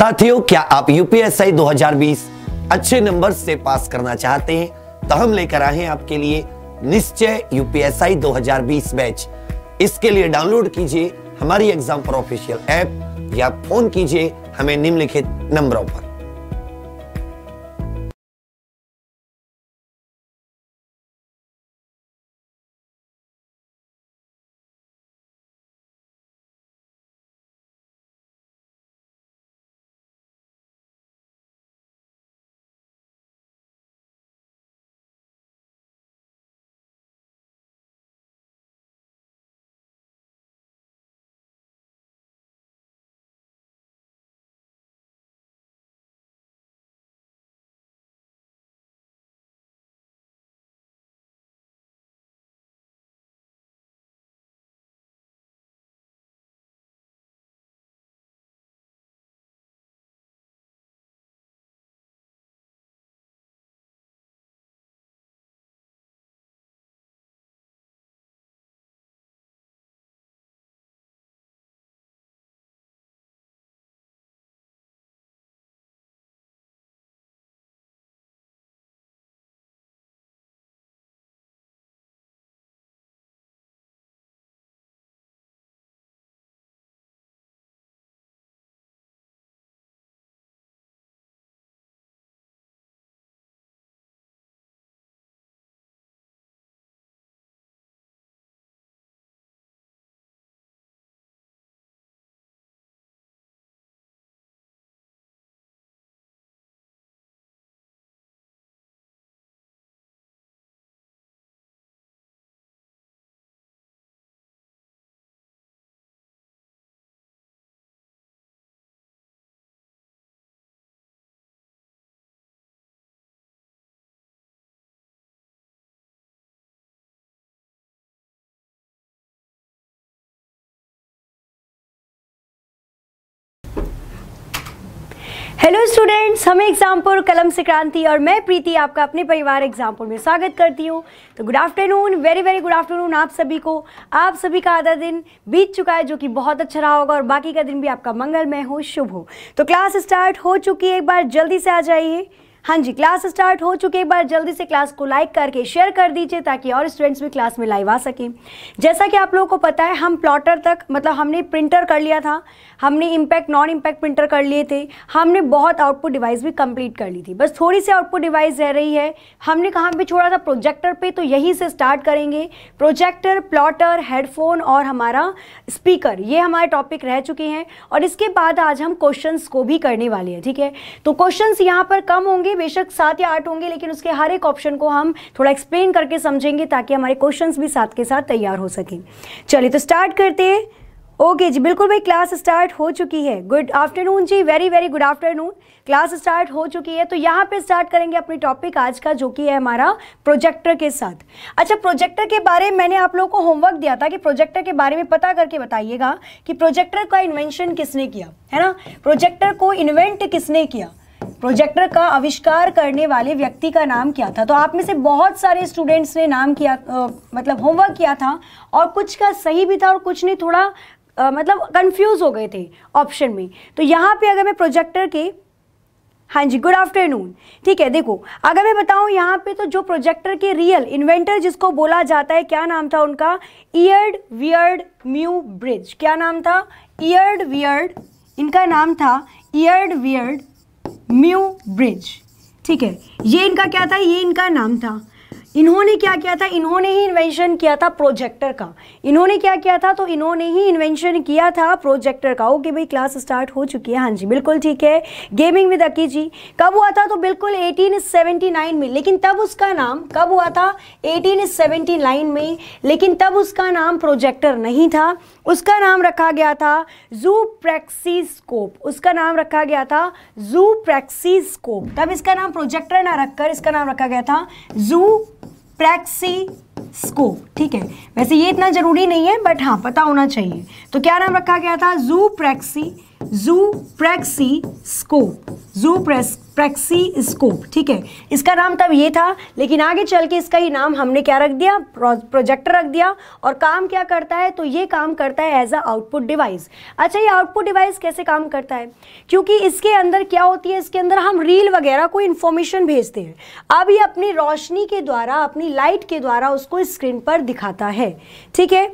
साथियों क्या आप यूपीएसआई 2020 अच्छे नंबर से पास करना चाहते हैं तो हम लेकर आए हैं आपके लिए निश्चय यूपीएसआई 2020 बैच इसके लिए डाउनलोड कीजिए हमारी एग्जाम पर ऑफिशियल ऐप या फोन कीजिए हमें निम्नलिखित नंबरों पर हेलो स्टूडेंट्स हमें एग्जामपुर कलम से क्रांति और मैं प्रीति आपका अपने परिवार एग्जामपुर में स्वागत करती हूँ तो good afternoon very very good afternoon आप सभी को आप सभी का आधा दिन बीत चुका है जो कि बहुत अच्छा रहा होगा और बाकी का दिन भी आपका मंगलमय हो शुभ हो तो क्लास स्टार्ट हो चुकी है एक बार जल्दी से आ जाइए हाँ जी क्लास स्टार्ट हो चुके एक बार जल्दी से क्लास को लाइक करके शेयर कर दीजिए ताकि और स्टूडेंट्स भी क्लास में लाइव आ सकें जैसा कि आप लोगों को पता है हम प्लॉटर तक मतलब हमने प्रिंटर कर लिया था हमने इम्पैक्ट नॉन इम्पैक्ट प्रिंटर कर लिए थे हमने बहुत आउटपुट डिवाइस भी कंप्लीट कर ली थी बस थोड़ी सी आउटपुट डिवाइस रह रही है हमने कहाँ पर छोड़ा था प्रोजेक्टर पर तो यहीं से स्टार्ट करेंगे प्रोजेक्टर प्लॉटर हेडफोन और हमारा स्पीकर ये हमारे टॉपिक रह चुके हैं और इसके बाद आज हम क्वेश्चन को भी करने वाले हैं ठीक है तो क्वेश्चन यहाँ पर कम होंगे होंगे बेशक सात या आठ होंगे लेकिन उसके हर एक ऑप्शन को हम थोड़ा एक्सप्लेन करके समझेंगे ताकि हमारे क्वेश्चंस भी साथ के साथ तैयार हो सकें चलिए तो स्टार्ट करते हैं ओके okay, जी बिल्कुल भाई क्लास स्टार्ट हो चुकी है गुड आफ्टरनून जी very very good afternoon class start हो चुकी है तो यहाँ पे स्टार्ट करेंगे अपने टॉपिक आज का जो कि है हमारा प्रोजेक्टर के साथ अच्छा प्रोजेक्टर के बारे में मैंने आप लोगों को होमवर्क दिया था कि प्रोजेक्टर के बारे में पता करके बताइएगा कि प्रोजेक्टर का इन्वेंशन किसने किया है ना प्रोजेक्टर को इन्वेंट किसने किया प्रोजेक्टर का आविष्कार करने वाले व्यक्ति का नाम क्या था तो आप में से बहुत सारे स्टूडेंट्स ने नाम किया आ, मतलब होमवर्क किया था और कुछ का सही भी था और कुछ ने थोड़ा आ, मतलब कंफ्यूज हो गए थे ऑप्शन में तो यहाँ पे अगर मैं प्रोजेक्टर के हाँ जी गुड आफ्टरनून ठीक है देखो अगर मैं बताऊं यहाँ पे तो जो प्रोजेक्टर के रियल इन्वेंटर जिसको बोला जाता है क्या नाम था उनका ईयर्ड वियर्ड म्यू ब्रिज क्या नाम था ईयर्ड वियर्ड इनका नाम था ईयर्ड वियर्ड म्यू ब्रिज ठीक है ये इनका क्या था ये इनका नाम था इन्होंने क्या किया था इन्होंने ही इन्वेंशन किया था प्रोजेक्टर का इन्होंने क्या किया था तो इन्होंने ही इन्वेंशन किया था प्रोजेक्टर का ओके भाई क्लास स्टार्ट हो चुकी है हाँ जी बिल्कुल ठीक है गेमिंग विद अकी जी कब हुआ था तो बिल्कुल 1879 में लेकिन तब उसका नाम कब हुआ था 1879 में लेकिन तब उसका नाम प्रोजेक्टर नहीं था उसका नाम रखा गया था जू प्रैक्सीस्कोप उसका नाम रखा गया था जू प्रैक्सीस्कोप तब इसका नाम प्रोजेक्टर ना रखकर इसका नाम रखा गया था जू प्रैक्सी स्कोप ठीक है वैसे ये इतना ज़रूरी नहीं है बट हाँ पता होना चाहिए तो क्या नाम रखा गया था जू प्रैक्सी zoopraxiscope zoopraxiscope ठीक है इसका नाम तब ये था लेकिन आगे चल के इसका ही नाम हमने क्या रख दिया प्रोजेक्टर रख दिया और काम क्या करता है तो ये काम करता है एज अ आउटपुट डिवाइस अच्छा ये आउटपुट डिवाइस कैसे काम करता है क्योंकि इसके अंदर क्या होती है इसके अंदर हम रील वगैरह को इन्फॉर्मेशन भेजते हैं अब ये अपनी रोशनी के द्वारा अपनी लाइट के द्वारा उसको स्क्रीन पर दिखाता है ठीक है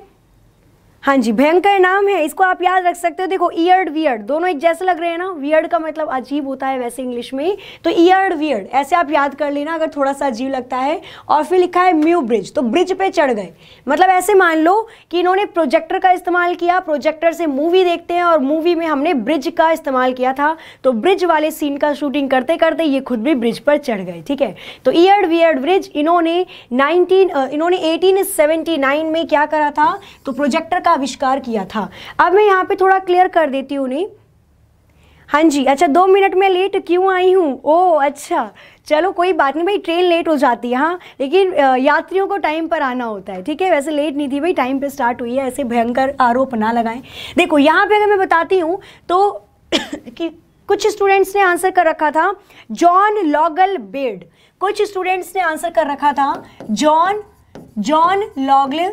हाँ जी भयंकर नाम है इसको आप याद रख सकते हो देखो ईयर्ड वियर्ड दोनों एक जैसे लग रहे हैं ना वियर्ड का मतलब अजीब होता है वैसे इंग्लिश में तो ईयर्ड वियर्ड ऐसे आप याद कर लेना अगर थोड़ा सा अजीब लगता है और फिर लिखा है म्यू ब्रिज तो ब्रिज पे चढ़ गए मतलब ऐसे मान लो कि इन्होंने प्रोजेक्टर का इस्तेमाल किया प्रोजेक्टर से मूवी देखते हैं और मूवी में हमने ब्रिज का इस्तेमाल किया था तो ब्रिज वाले सीन का शूटिंग करते करते ये खुद भी ब्रिज पर चढ़ गए ठीक है तो ईयर्ड वियर्ड ब्रिज इन्होंने नाइनटीन इन्होंने एटीन में क्या करा था तो प्रोजेक्टर का आविष्कार किया था अब मैं यहाँ पे थोड़ा क्लियर कर देती हूँ नहीं हाँ जी अच्छा दो मिनट में लेट क्यों आई हूँ ओ अच्छा चलो कोई बात नहीं भाई ट्रेन लेट हो जाती है हाँ लेकिन यात्रियों को टाइम पर आना होता है ठीक है वैसे लेट नहीं थी भाई टाइम पे स्टार्ट हुई है ऐसे भयंकर आरोप ना लगाएं देखो यहाँ पे अगर मैं बताती हूँ तो कि कुछ स्टूडेंट्स ने आंसर कर रखा था जॉन लॉगल बेड कुछ स्टूडेंट्स ने आंसर कर रखा था जॉन जॉन लॉगल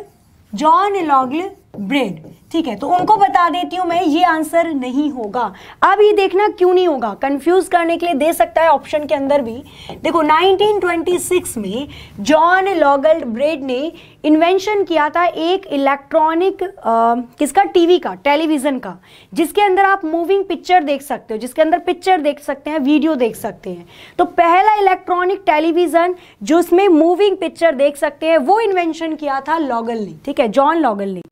जॉन लॉगल ब्रेड ठीक है तो उनको बता देती हूं मैं ये आंसर नहीं होगा अब ये देखना क्यों नहीं होगा कंफ्यूज करने के लिए दे सकता है ऑप्शन के अंदर भी देखो 1926 में जॉन लॉगल ब्रेड ने इन्वेंशन किया था एक इलेक्ट्रॉनिक किसका टीवी का टेलीविज़न का जिसके अंदर आप मूविंग पिक्चर देख सकते हो जिसके अंदर पिक्चर देख सकते हैं वीडियो देख सकते हैं तो पहला इलेक्ट्रॉनिक टेलीविज़न जो उसमें मूविंग पिक्चर देख सकते हैं वो इन्वेंशन किया था लॉगल ने ठीक है जॉन लॉगल ने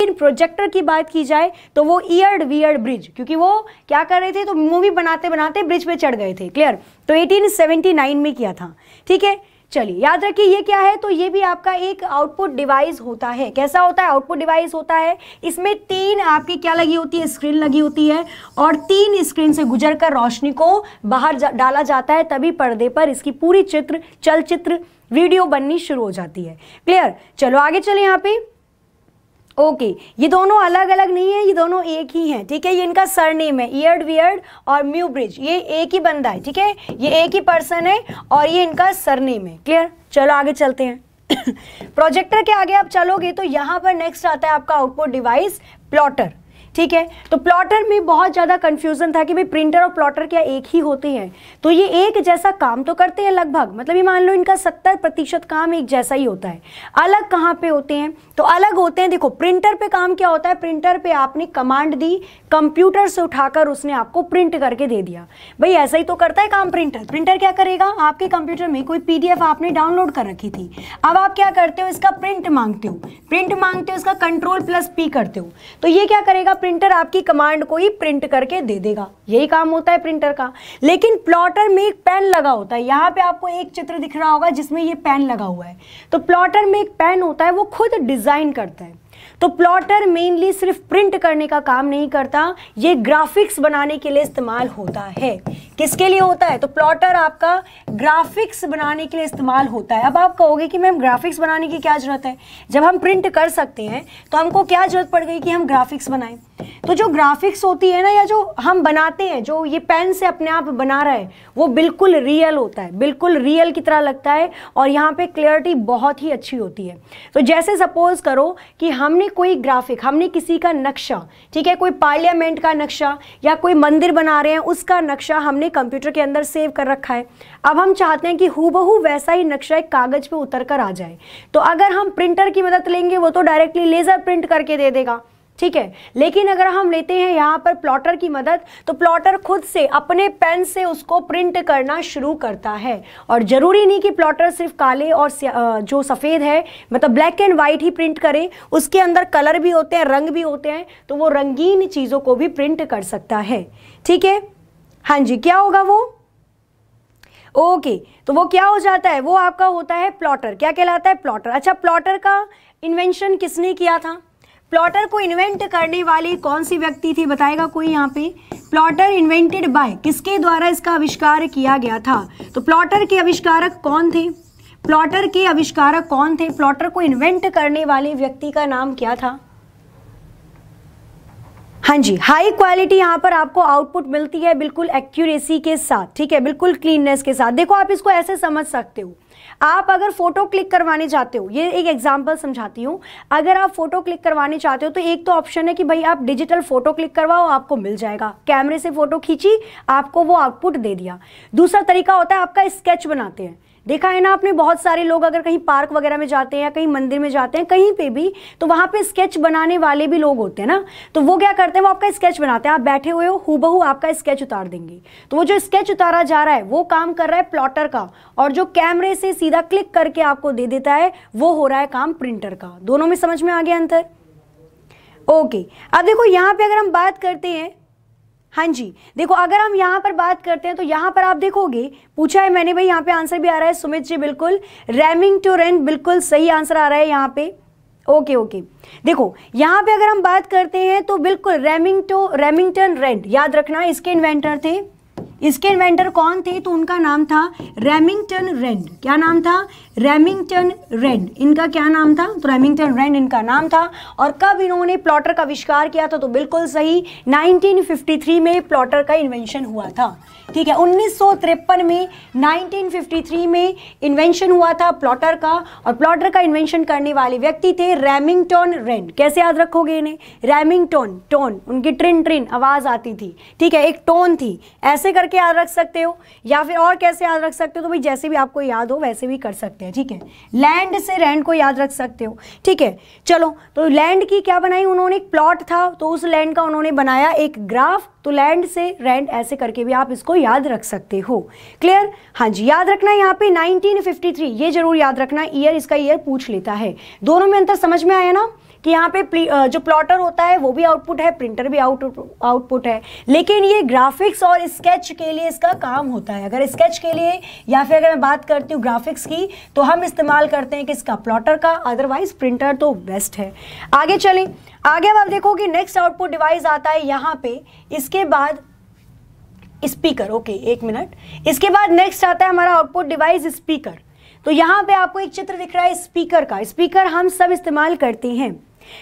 लेकिन प्रोजेक्टर की बात की जाए तो वो ईयर्ड वियर्ड ब्रिज क्योंकि वो क्या कर रहे थे तो मूवी बनाते बनाते ब्रिज पे चढ़ गए थे क्लियर तो 1879 में किया था ठीक है चलिए याद रखिए ये क्या है तो ये भी आपका एक आउटपुट डिवाइस होता है कैसा होता है आउटपुट डिवाइस होता है इसमें तीन आपकी क्या लगी होती है स्क्रीन लगी होती है और तीन स्क्रीन से गुजरकर रोशनी को बाहर जा, डाला जाता है तभी पर्दे पर इसकी पूरी चित्र चलचित्र वीडियो बननी शुरू हो जाती है क्लियर चलो आगे चले यहाँ पे ओके ये दोनों अलग अलग नहीं है ये दोनों एक ही हैं ठीक है ये इनका सरनेम है ईयर्ड वियर्ड और म्यू ब्रिज ये एक ही बंदा है ठीक है ये एक ही पर्सन है और ये इनका सरनेम है क्लियर चलो आगे चलते हैं प्रोजेक्टर के आगे आप चलोगे तो यहाँ पर नेक्स्ट आता है आपका आउटपुट डिवाइस प्लॉटर ठीक है तो प्लॉटर में बहुत ज़्यादा कंफ्यूजन था कि भाई प्रिंटर और प्लॉटर क्या एक ही होते हैं तो ये एक जैसा काम तो करते हैं लगभग मतलब ये मान लो इनका सत्तर प्रतिशत काम एक जैसा ही होता है अलग कहाँ पे होते हैं तो अलग होते हैं देखो प्रिंटर पे काम क्या होता है प्रिंटर पे आपने कमांड दी कंप्यूटर से उठाकर उसने आपको प्रिंट करके दे दिया भाई ऐसा ही तो करता है काम प्रिंटर प्रिंटर क्या करेगा आपके कंप्यूटर में कोई पी आपने डाउनलोड कर रखी थी अब आप क्या करते हो इसका प्रिंट मांगते हो प्रिंट मांगते हो इसका कंट्रोल प्लस पी करते हो तो ये क्या करेगा प्रिंटर आपकी कमांड को ही प्रिंट करके दे देगा यही काम होता है प्रिंटर का लेकिन प्लॉटर में एक पेन लगा होता है यहाँ पे आपको एक चित्र दिख रहा होगा जिसमें ये पेन लगा हुआ है तो प्लॉटर में एक पेन होता है वो खुद डिज़ाइन करता है तो प्लॉटर मेनली सिर्फ प्रिंट करने का काम नहीं करता ये ग्राफिक्स बनाने के लिए इस्तेमाल होता है किसके लिए होता है तो प्लॉटर आपका ग्राफिक्स बनाने के लिए इस्तेमाल होता है अब आप कहोगे कि मैम ग्राफिक्स बनाने की क्या ज़रूरत है जब हम प्रिंट कर सकते हैं तो हमको क्या ज़रूरत पड़ गई कि हम ग्राफिक्स बनाएं तो जो ग्राफिक्स होती है ना या जो हम बनाते हैं जो ये पेन से अपने आप बना रहा है वो बिल्कुल रियल होता है बिल्कुल रियल की तरह लगता है और यहाँ पे क्लियरिटी बहुत ही अच्छी होती है तो जैसे सपोज करो कि हमने हमने कोई ग्राफिक हमने किसी का नक्शा ठीक है कोई पार्लियामेंट का नक्शा या कोई मंदिर बना रहे हैं उसका नक्शा हमने कंप्यूटर के अंदर सेव कर रखा है अब हम चाहते हैं कि हूबहू वैसा ही नक्शा एक कागज़ पर उतर कर आ जाए तो अगर हम प्रिंटर की मदद लेंगे वो तो डायरेक्टली लेज़र प्रिंट करके दे देगा ठीक है लेकिन अगर हम लेते हैं यहाँ पर प्लॉटर की मदद तो प्लॉटर खुद से अपने पेन से उसको प्रिंट करना शुरू करता है और ज़रूरी नहीं कि प्लॉटर सिर्फ काले और जो सफ़ेद है मतलब ब्लैक एंड वाइट ही प्रिंट करे उसके अंदर कलर भी होते हैं रंग भी होते हैं तो वो रंगीन चीज़ों को भी प्रिंट कर सकता है ठीक है हाँ जी क्या होगा वो ओके okay, तो वो क्या हो जाता है वो आपका होता है प्लॉटर क्या कहलाता है प्लॉटर अच्छा प्लॉटर का इन्वेंशन किसने किया था प्लॉटर को इन्वेंट करने वाली कौन सी व्यक्ति थी बताएगा कोई यहाँ पे प्लॉटर इन्वेंटेड बाय किसके द्वारा इसका आविष्कार किया गया था तो प्लॉटर के आविष्कारक कौन थे प्लॉटर के आविष्कारक कौन थे प्लॉटर को इन्वेंट करने वाले व्यक्ति का नाम क्या था हाँ जी हाई क्वालिटी यहाँ पर आपको आउटपुट मिलती है बिल्कुल एक्यूरेसी के साथ ठीक है बिल्कुल क्लीननेस के साथ देखो आप इसको ऐसे समझ सकते हो आप अगर फोटो क्लिक करवाने चाहते हो ये एक एग्जाम्पल समझाती हूँ अगर आप फोटो क्लिक करवाने चाहते हो तो एक तो ऑप्शन है कि भाई आप डिजिटल फोटो क्लिक करवाओ आपको मिल जाएगा कैमरे से फोटो खींची आपको वो आउटपुट दे दिया दूसरा तरीका होता है आपका स्केच बनाते हैं देखा है ना आपने बहुत सारे लोग अगर कहीं पार्क वगैरह में जाते हैं या कहीं मंदिर में जाते हैं कहीं पे भी तो वहां पे स्केच बनाने वाले भी लोग होते हैं ना तो वो क्या करते हैं वो आपका स्केच बनाते हैं आप बैठे हुए हो हु आपका स्केच उतार देंगे तो वो जो स्केच उतारा जा रहा है वो काम कर रहा है प्लॉटर का और जो कैमरे से सीधा क्लिक करके आपको दे देता है वो हो रहा है काम प्रिंटर का दोनों में समझ में आ गया अंतर ओके अब देखो यहाँ पे अगर हम बात करते हैं हाँ जी देखो अगर हम यहाँ पर बात करते हैं तो यहाँ पर आप देखोगे पूछा है मैंने भाई यहाँ पे आंसर भी आ रहा है सुमित जी बिल्कुल रैमिंग टू रेंट बिल्कुल सही आंसर आ रहा है यहाँ पे ओके ओके देखो यहाँ पे अगर हम बात करते हैं तो बिल्कुल रैमिंग टू रेमिंगटन रेंट याद रखना इसके इन्वेंटर थे इसके इन्वेंटर कौन थे तो उनका नाम था रेमिंगटन रेंड क्या नाम था रेमिंगटन रेंड इनका क्या नाम था तो रेमिंगटन रेंड इनका नाम था और कब इन्होंने प्लॉटर का आविष्कार किया था तो बिल्कुल सही 1953 में प्लॉटर का इन्वेंशन हुआ था ठीक है उन्नीस में 1953 में इन्वेंशन हुआ था प्लॉटर का और प्लॉटर का इन्वेंशन करने वाले व्यक्ति थे रैमिंगटन रेन कैसे याद रखोगे इन्हें रैमिंगटन टोन उनकी ट्रिन ट्रिन आवाज़ आती थी ठीक है एक टोन थी ऐसे करके याद रख सकते हो या फिर और कैसे याद रख सकते हो तो भाई जैसे भी आपको याद हो वैसे भी कर सकते हैं ठीक है लैंड से रेंट को याद रख सकते हो ठीक है चलो तो लैंड की क्या बनाई उन्होंने एक प्लॉट था तो उस लैंड का उन्होंने बनाया एक ग्राफ तो लैंड से रेंट ऐसे करके भी आप इसको याद रख सकते हो क्लियर हाँ जी याद रखना यहाँ पे 1953 ये जरूर याद रखना ईयर इसका ईयर पूछ लेता है दोनों में अंतर समझ में आया ना कि यहाँ पे जो प्लॉटर होता है वो भी आउटपुट है प्रिंटर भी आउट आउटपुट है लेकिन ये ग्राफिक्स और स्केच के लिए इसका काम होता है अगर स्केच के लिए या फिर अगर मैं बात करती हूँ ग्राफिक्स की तो हम इस्तेमाल करते हैं किसका प्लॉटर का अदरवाइज प्रिंटर तो बेस्ट है आगे चलें आगे अब आप देखो कि नेक्स्ट आउटपुट डिवाइस आता है यहाँ पे इसके बाद स्पीकर ओके एक मिनट इसके बाद नेक्स्ट आता है हमारा आउटपुट डिवाइस स्पीकर तो यहाँ पे आपको एक चित्र दिख रहा है स्पीकर का स्पीकर हम सब इस्तेमाल करते हैं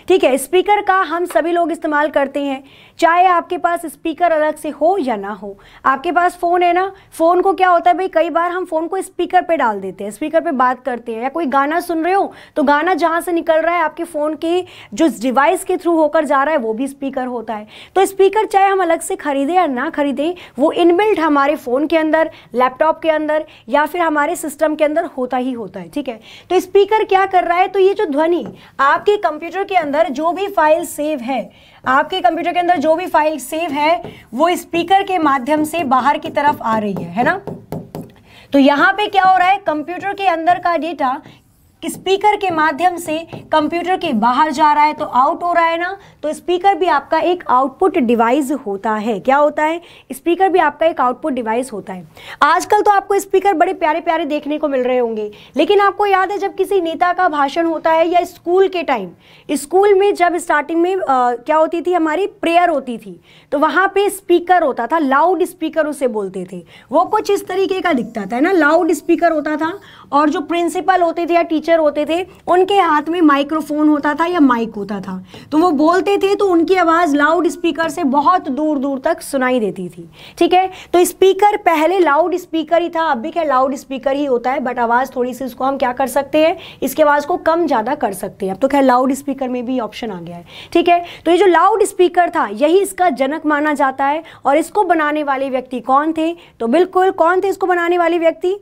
ठीक है स्पीकर का हम सभी लोग इस्तेमाल करते हैं चाहे आपके पास स्पीकर अलग से हो या ना हो आपके पास फ़ोन है ना फ़ोन को क्या होता है भाई कई बार हम फ़ोन को स्पीकर पे डाल देते हैं स्पीकर पे बात करते हैं या कोई गाना सुन रहे हो तो गाना जहाँ से निकल रहा है आपके फ़ोन के जो डिवाइस के थ्रू होकर जा रहा है वो भी स्पीकर होता है तो स्पीकर चाहे हम अलग से ख़रीदें या ना ख़रीदें वो इनबिल्ट हमारे फ़ोन के अंदर लैपटॉप के अंदर या फिर हमारे सिस्टम के अंदर होता ही होता है ठीक है तो स्पीकर क्या कर रहा है तो ये जो ध्वनि आपके कंप्यूटर के अंदर जो भी फाइल सेव है आपके कंप्यूटर के अंदर जो भी फाइल सेव है वो स्पीकर के माध्यम से बाहर की तरफ आ रही है है ना तो यहां पे क्या हो रहा है कंप्यूटर के अंदर का डेटा कि स्पीकर के माध्यम से कंप्यूटर के बाहर जा रहा है तो आउट हो रहा है ना तो स्पीकर भी आपका एक आउटपुट डिवाइस होता है क्या होता है स्पीकर भी आपका एक आउटपुट डिवाइस होता है आजकल तो आपको स्पीकर बड़े प्यारे प्यारे देखने को मिल रहे होंगे लेकिन आपको याद है जब किसी नेता का भाषण होता है या स्कूल के टाइम स्कूल में जब स्टार्टिंग में आ, क्या होती थी हमारी प्रेयर होती थी तो वहाँ पर स्पीकर होता था लाउड स्पीकर उसे बोलते थे वो कुछ इस तरीके का दिखता था ना लाउड स्पीकर होता था और जो प्रिंसिपल होते थे या टीचर टीचर होते थे उनके हाथ में माइक्रोफोन होता था या माइक होता था तो वो बोलते थे तो उनकी आवाज़ लाउड स्पीकर से बहुत दूर दूर तक सुनाई देती थी ठीक है तो स्पीकर पहले लाउड स्पीकर ही था अब भी क्या लाउड स्पीकर ही होता है बट आवाज़ थोड़ी सी उसको हम क्या कर सकते हैं इसके आवाज़ को कम ज़्यादा कर सकते हैं अब तो क्या लाउड स्पीकर में भी ऑप्शन आ गया है ठीक है तो ये जो लाउड स्पीकर था यही इसका जनक माना जाता है और इसको बनाने वाले व्यक्ति कौन थे तो बिल्कुल कौन थे इसको बनाने वाले व्यक्ति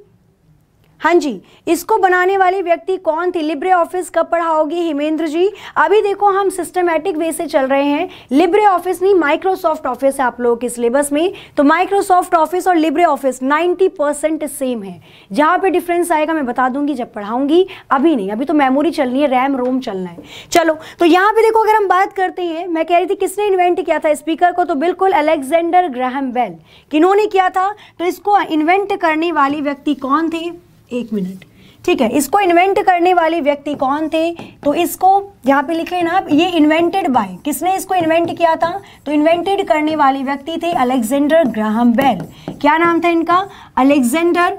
हाँ जी इसको बनाने वाले व्यक्ति कौन थे लिब्रे ऑफिस कब पढ़ाओगे हिमेंद्र जी अभी देखो हम सिस्टमेटिक वे से चल रहे हैं लिब्रे ऑफिस नहीं माइक्रोसॉफ्ट ऑफिस है आप लोगों के सिलेबस में तो माइक्रोसॉफ्ट ऑफिस और लिब्रे ऑफिस 90 परसेंट सेम है जहाँ पे डिफरेंस आएगा मैं बता दूंगी जब पढ़ाऊंगी अभी नहीं अभी तो मेमोरी चलनी है रैम रोम चलना है चलो तो यहाँ पे देखो अगर हम बात करते हैं मैं कह रही थी किसने इन्वेंट किया था स्पीकर को तो बिल्कुल अलेक्जेंडर ग्रहम बेल किन्होंने किया था तो इसको इन्वेंट करने वाले व्यक्ति कौन थे एक मिनट ठीक है इसको इन्वेंट करने वाले व्यक्ति कौन थे तो इसको यहाँ पे लिखे ना आप ये इन्वेंटेड बाय किसने इसको इन्वेंट किया था तो इन्वेंटेड करने वाले व्यक्ति थे अलेक्जेंडर ग्राहम बेल क्या नाम था इनका अलेक्जेंडर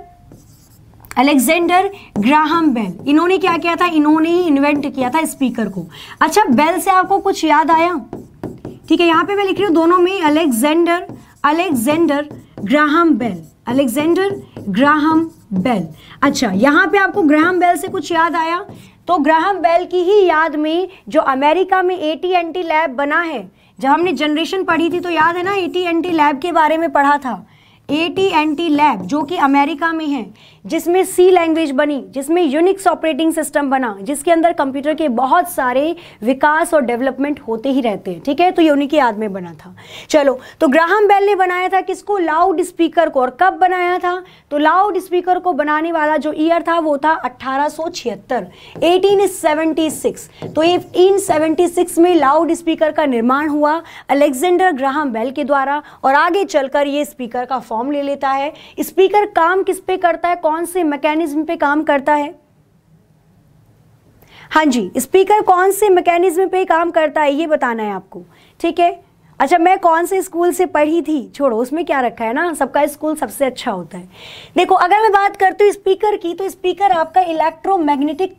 अलेक्जेंडर ग्राहम बेल इन्होंने क्या किया था इन्होंने ही इन्वेंट किया था स्पीकर को अच्छा बेल से आपको कुछ याद आया ठीक है यहाँ पे मैं लिख रही हूँ दोनों में Alexander Alexander Graham Bell Alexander Graham Bell अच्छा यहाँ पे आपको ग्राहम बेल से कुछ याद आया तो ग्राहम बेल की ही याद में जो अमेरिका में A T and T lab बना है जब हमने जनरेशन पढ़ी थी तो याद है ना A T and T lab के बारे में पढ़ा था A T and T lab जो कि अमेरिका में है जिसमें सी लैंग्वेज बनी जिसमें यूनिक्स ऑपरेटिंग सिस्टम बना जिसके अंदर कंप्यूटर के बहुत सारे विकास और डेवलपमेंट होते ही रहते हैं ठीक है तो ये उन्हीं की याद में बना था चलो तो ग्राहम बेल ने बनाया था किसको लाउड स्पीकर को और कब बनाया था तो लाउड स्पीकर को बनाने वाला जो ईयर था वो था 1876 1876 तो ये में लाउड स्पीकर का निर्माण हुआ अलेक्जेंडर ग्राहम बेल के द्वारा और आगे चलकर ये स्पीकर का फॉर्म ले लेता है स्पीकर काम किस पे करता है कौन से मैकेनिज्म पे काम करता है हाँ जी स्पीकर कौन से मैकेनिज्म पे काम करता है ये बताना है आपको ठीक है अच्छा मैं कौन से स्कूल से पढ़ी थी छोड़ो उसमें क्या रखा है ना सबका स्कूल सबसे अच्छा होता है देखो अगर मैं बात करती हूँ स्पीकर की तो स्पीकर आपका इलेक्ट्रोमैग्नेटिक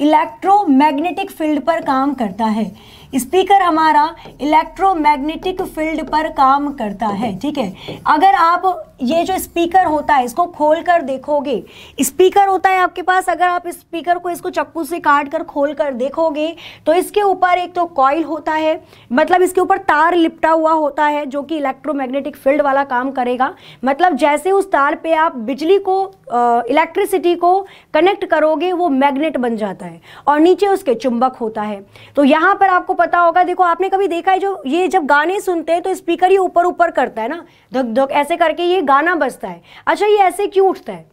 इलेक्ट्रोमैग्नेटिक फील्ड पर काम करता है स्पीकर हमारा इलेक्ट्रोमैग्नेटिक फील्ड पर काम करता है ठीक है अगर आप ये जो स्पीकर होता है इसको खोल कर देखोगे स्पीकर होता है आपके पास अगर आप स्पीकर को इसको चप्पू से काट कर खोल कर देखोगे तो इसके ऊपर एक तो कॉयल होता है मतलब इसके ऊपर तार लिपटा हुआ होता है जो कि इलेक्ट्रोमैग्नेटिक फील्ड वाला काम करेगा मतलब जैसे उस तार पे आप बिजली को इलेक्ट्रिसिटी को कनेक्ट करोगे वो मैग्नेट बन जाता है और नीचे उसके चुंबक होता है तो यहाँ पर आपको पता होगा देखो आपने कभी देखा है जो ये जब गाने सुनते हैं तो स्पीकर ये ऊपर ऊपर करता है ना धक धक ऐसे करके ये गाना बजता है अच्छा ये ऐसे क्यों उठता है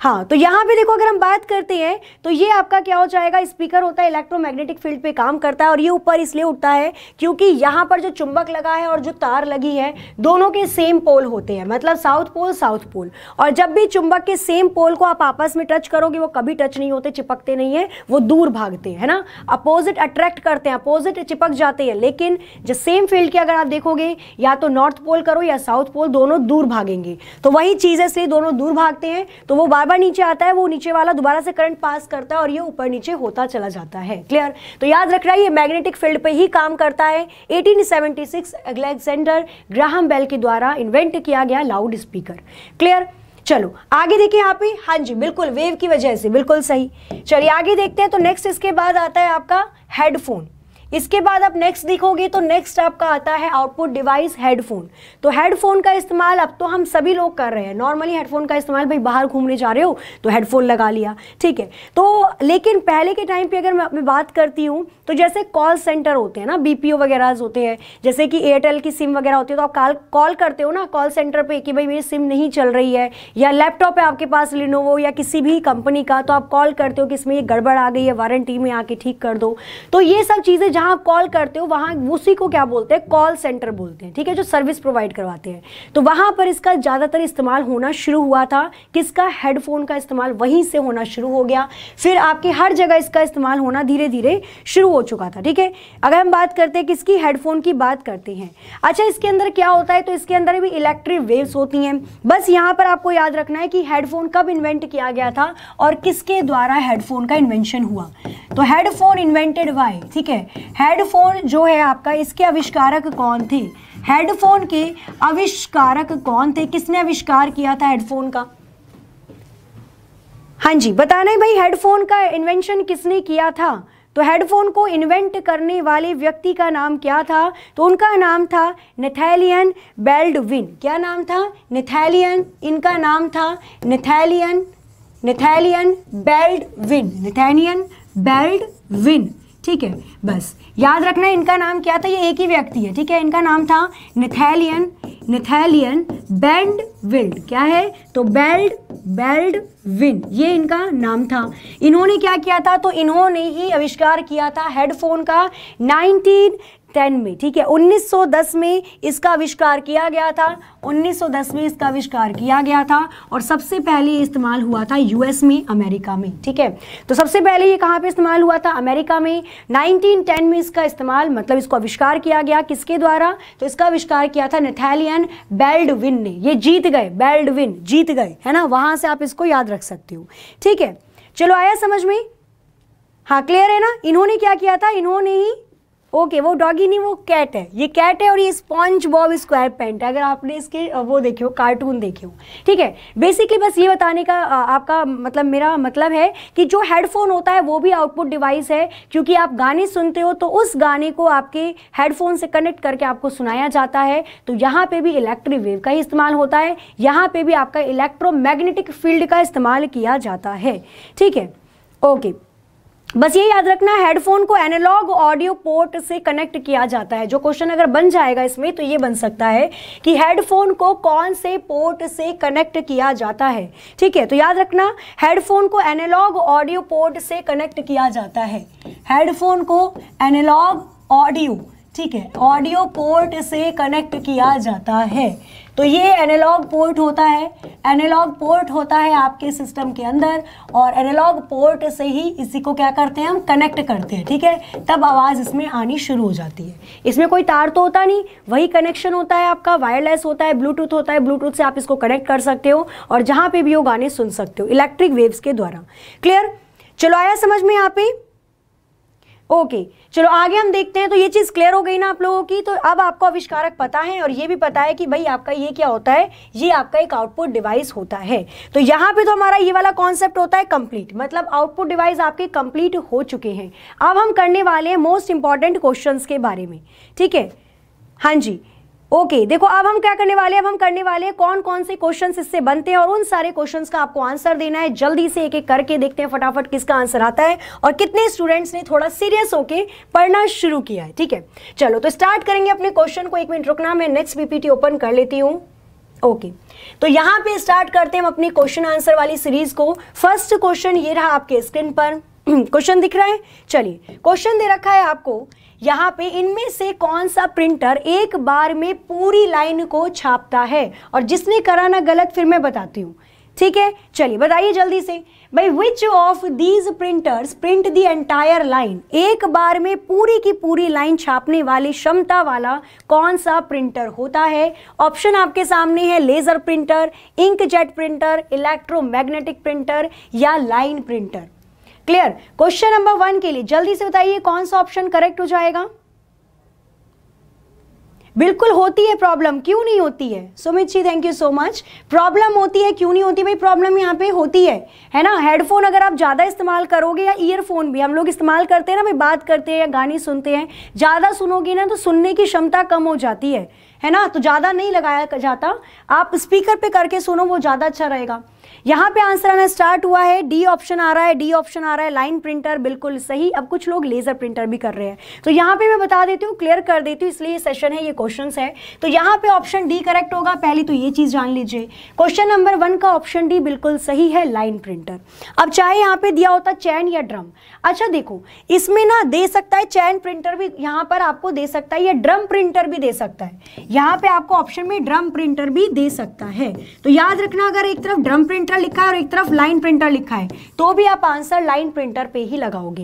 हाँ तो यहाँ पे देखो अगर हम बात करते हैं तो ये आपका क्या हो जाएगा स्पीकर होता है इलेक्ट्रोमैग्नेटिक फील्ड पे काम करता है और ये ऊपर इसलिए उठता है क्योंकि यहाँ पर जो चुंबक लगा है और जो तार लगी है दोनों के सेम पोल होते हैं मतलब साउथ पोल साउथ पोल और जब भी चुंबक के सेम पोल को आप आपस में टच करोगे वो कभी टच नहीं होते चिपकते नहीं है वो दूर भागते हैं ना अपोजिट अट्रैक्ट करते हैं अपोजिट चिपक जाते हैं लेकिन जो सेम फील्ड की अगर आप देखोगे या तो नॉर्थ पोल करो या साउथ पोल दोनों दूर भागेंगे तो वही चीज़ है इसलिए दोनों दूर भागते हैं तो वो बार बार नीचे आता है वो नीचे वाला दोबारा से करंट पास करता है और ये ऊपर नीचे होता चला जाता है क्लियर तो याद रख रहा है ये मैग्नेटिक फील्ड पे ही काम करता है 1876 अलेक्जेंडर ग्राहम बेल के द्वारा इन्वेंट किया गया लाउड स्पीकर क्लियर चलो आगे देखिए यहाँ पे हाँ जी बिल्कुल वेव की वजह से बिल्कुल सही चलिए आगे देखते हैं तो नेक्स्ट इसके बाद आता है आपका हेडफोन इसके बाद आप नेक्स्ट देखोगे तो नेक्स्ट आपका आता है आउटपुट डिवाइस हेडफोन तो हेडफोन का इस्तेमाल अब तो हम सभी लोग कर रहे हैं नॉर्मली हेडफोन का इस्तेमाल भाई बाहर घूमने जा रहे हो तो हेडफोन लगा लिया ठीक है तो लेकिन पहले के टाइम पर अगर मैं बात करती हूँ तो जैसे कॉल सेंटर होते हैं ना बी वगैरह होते हैं जैसे कि एयरटेल की सिम वगैरह होती है तो आप कॉल कॉल करते हो ना कॉल सेंटर पर कि भाई मेरी सिम नहीं चल रही है या लैपटॉप है आपके पास लिनोवो या किसी भी कंपनी का तो आप कॉल करते हो कि इसमें ये गड़बड़ आ गई है वारंटी में आके ठीक कर दो तो ये सब चीज़ें जहां आप कॉल करते हो वहां उसी को क्या बोलते हैं कॉल सेंटर बोलते हैं ठीक है जो सर्विस प्रोवाइड करवाते हैं तो वहां पर इसका ज़्यादातर इस्तेमाल होना शुरू हुआ था किसका हेडफोन का इस्तेमाल वहीं से होना शुरू हो गया फिर आपकी हर जगह इसका इस्तेमाल होना धीरे धीरे शुरू हो चुका था ठीक है अगर हम बात करते हैं किसकी हेडफोन की बात करते हैं अच्छा इसके अंदर क्या होता है तो इसके अंदर भी इलेक्ट्रिक वेव्स होती हैं बस यहाँ पर आपको याद रखना है कि हेडफोन कब इन्वेंट किया गया था और किसके द्वारा हेडफोन का इन्वेंशन हुआ तो हेडफोन इन्वेंटेड वाई ठीक है हेडफोन जो है आपका इसके आविष्कारक कौन थे हेडफोन के आविष्कारक कौन थे किसने आविष्कार किया था हेडफोन का हाँ जी बताना है भाई हेडफोन का इन्वेंशन किसने किया था तो हेडफोन को इन्वेंट करने वाले व्यक्ति का नाम क्या था तो उनका नाम था नेथैलियन बेल्डविन क्या नाम था नेथैलियन इनका नाम था नेथैलियन नेथैलियन बेल्डविन नेथैलियन बेल्डविन ठीक है बस याद रखना इनका नाम क्या था ये एक ही व्यक्ति है ठीक है इनका नाम था निथैलियन निथैलियन बैंड विल्ड क्या है तो बेल्ड बेल्ड विन ये इनका नाम था इन्होंने क्या किया था तो इन्होंने ही आविष्कार किया था हेडफोन का टेन में ठीक है 1910 में इसका आविष्कार किया गया था 1910 में इसका आविष्कार किया गया था और सबसे पहले इस्तेमाल हुआ था यूएस में अमेरिका में ठीक है तो सबसे पहले ये कहाँ पे इस्तेमाल हुआ था अमेरिका में 1910 में इसका इस्तेमाल मतलब इसको आविष्कार किया गया किसके द्वारा तो इसका आविष्कार किया था नेथेलियन बेल्डविन ने ये जीत गए बेल्डविन जीत गए है ना वहां से आप इसको याद रख सकते हो ठीक है चलो आया समझ में हाँ क्लियर है ना इन्होंने क्या किया था इन्होंने ही ओके वो डॉगी नहीं वो कैट है ये कैट है और ये स्पॉन्ज बॉब स्क्वायर पेंट है अगर आपने इसके वो देखे हो कार्टून देखे हो ठीक है बेसिकली बस ये बताने का आपका मतलब मेरा मतलब है कि जो हेडफोन होता है वो भी आउटपुट डिवाइस है क्योंकि आप गाने सुनते हो तो उस गाने को आपके हेडफोन से कनेक्ट करके आपको सुनाया जाता है तो यहाँ पर भी इलेक्ट्रिक वेव का ही इस्तेमाल होता है यहाँ पर भी आपका इलेक्ट्रोमैग्नेटिक फील्ड का इस्तेमाल किया जाता है ठीक है ओके okay. बस ये याद रखना हेडफोन को एनालॉग ऑडियो पोर्ट से कनेक्ट किया जाता है जो क्वेश्चन अगर बन जाएगा इसमें तो ये बन सकता है कि हेडफोन को कौन से पोर्ट से कनेक्ट किया जाता है ठीक है तो याद रखना हेडफोन को एनालॉग ऑडियो पोर्ट से कनेक्ट किया जाता है हेडफोन को एनालॉग ऑडियो ठीक है ऑडियो पोर्ट से कनेक्ट किया जाता है तो ये एनालॉग पोर्ट होता है एनालॉग पोर्ट होता है आपके सिस्टम के अंदर और एनालॉग पोर्ट से ही इसी को क्या करते हैं हम कनेक्ट करते हैं ठीक है तब आवाज़ इसमें आनी शुरू हो जाती है इसमें कोई तार तो होता नहीं वही कनेक्शन होता है आपका वायरलेस होता है ब्लूटूथ होता है ब्लूटूथ से आप इसको कनेक्ट कर सकते हो और जहाँ पर भी वो गाने सुन सकते हो इलेक्ट्रिक वेव्स के द्वारा क्लियर चलो आया समझ में यहाँ पे ओके okay. चलो आगे हम देखते हैं तो ये चीज़ क्लियर हो गई ना आप लोगों की तो अब आपको आविष्कारक पता है और ये भी पता है कि भाई आपका ये क्या होता है ये आपका एक आउटपुट डिवाइस होता है तो यहाँ पे तो हमारा ये वाला कॉन्सेप्ट होता है कंप्लीट मतलब आउटपुट डिवाइस आपके कंप्लीट हो चुके हैं अब हम करने वाले हैं मोस्ट इंपॉर्टेंट क्वेश्चन के बारे में ठीक है हाँ जी ओके okay, देखो अब हम क्या करने वाले हैं अब हम करने वाले हैं कौन कौन से क्वेश्चंस इससे बनते हैं और उन सारे क्वेश्चंस का आपको आंसर देना है जल्दी से एक एक करके देखते हैं फटाफट किसका आंसर आता है और कितने स्टूडेंट्स ने थोड़ा सीरियस होके पढ़ना शुरू किया है ठीक है चलो तो स्टार्ट करेंगे अपने क्वेश्चन को एक मिनट रुकना मैं नेक्स्ट पीपीटी ओपन कर लेती हूँ ओके okay. तो यहाँ पे स्टार्ट करते हैं हम अपनी क्वेश्चन आंसर वाली सीरीज को फर्स्ट क्वेश्चन ये रहा आपके स्क्रीन पर क्वेश्चन दिख रहा है चलिए क्वेश्चन दे रखा है आपको यहाँ पे इनमें से कौन सा प्रिंटर एक बार में पूरी लाइन को छापता है और जिसने करा ना गलत फिर मैं बताती हूँ ठीक है चलिए बताइए जल्दी से भाई which of these printers print the entire line एक बार में पूरी की पूरी लाइन छापने वाली क्षमता वाला कौन सा प्रिंटर होता है ऑप्शन आपके सामने है laser printer inkjet printer electromagnetic printer या line printer clear question number one के लिए जल्दी से बताइए कौन सा ऑप्शन करेक्ट हो जाएगा बिल्कुल होती है प्रॉब्लम क्यों नहीं होती है Sumit ji thank you so much problem होती है क्यों नहीं होती भाई प्रॉब्लम यहाँ पे होती है है ना हेडफोन अगर आप ज़्यादा इस्तेमाल करोगे या ईयरफोन भी हम लोग इस्तेमाल करते हैं ना भाई बात करते हैं या गाने सुनते हैं ज़्यादा सुनोगे ना तो सुनने की क्षमता कम हो जाती है है ना तो ज़्यादा नहीं लगाया जाता आप स्पीकर पे करके सुनो वो ज़्यादा अच्छा रहेगा यहां पे आंसर आना स्टार्ट हुआ है डी ऑप्शन आ रहा है डी ऑप्शन आ रहा है लाइन प्रिंटर बिल्कुल सही अब कुछ लोग लेजर प्रिंटर भी कर रहे हैं तो यहां पे मैं बता देती हूँ क्लियर कर देती हूँ इसलिए सेशन है ये क्वेश्चन है तो यहां पे ऑप्शन डी करेक्ट होगा पहले तो ये चीज जान लीजिए क्वेश्चन नंबर वन का ऑप्शन डी बिल्कुल सही है लाइन प्रिंटर अब चाहे यहां पर दिया होता चैन या ड्रम अच्छा देखो इसमें ना दे सकता है चैन प्रिंटर भी यहां पर आपको दे सकता है या ड्रम प्रिंटर भी दे सकता है यहां पे आपको ऑप्शन में ड्रम प्रिंटर भी दे सकता है तो याद रखना अगर एक तरफ ड्रम प्रिंटर प्रिंटर लिखा है और एक तरफ लाइन प्रिंटर लिखा है तो भी आप आंसर लाइन प्रिंटर पे ही लगाओगे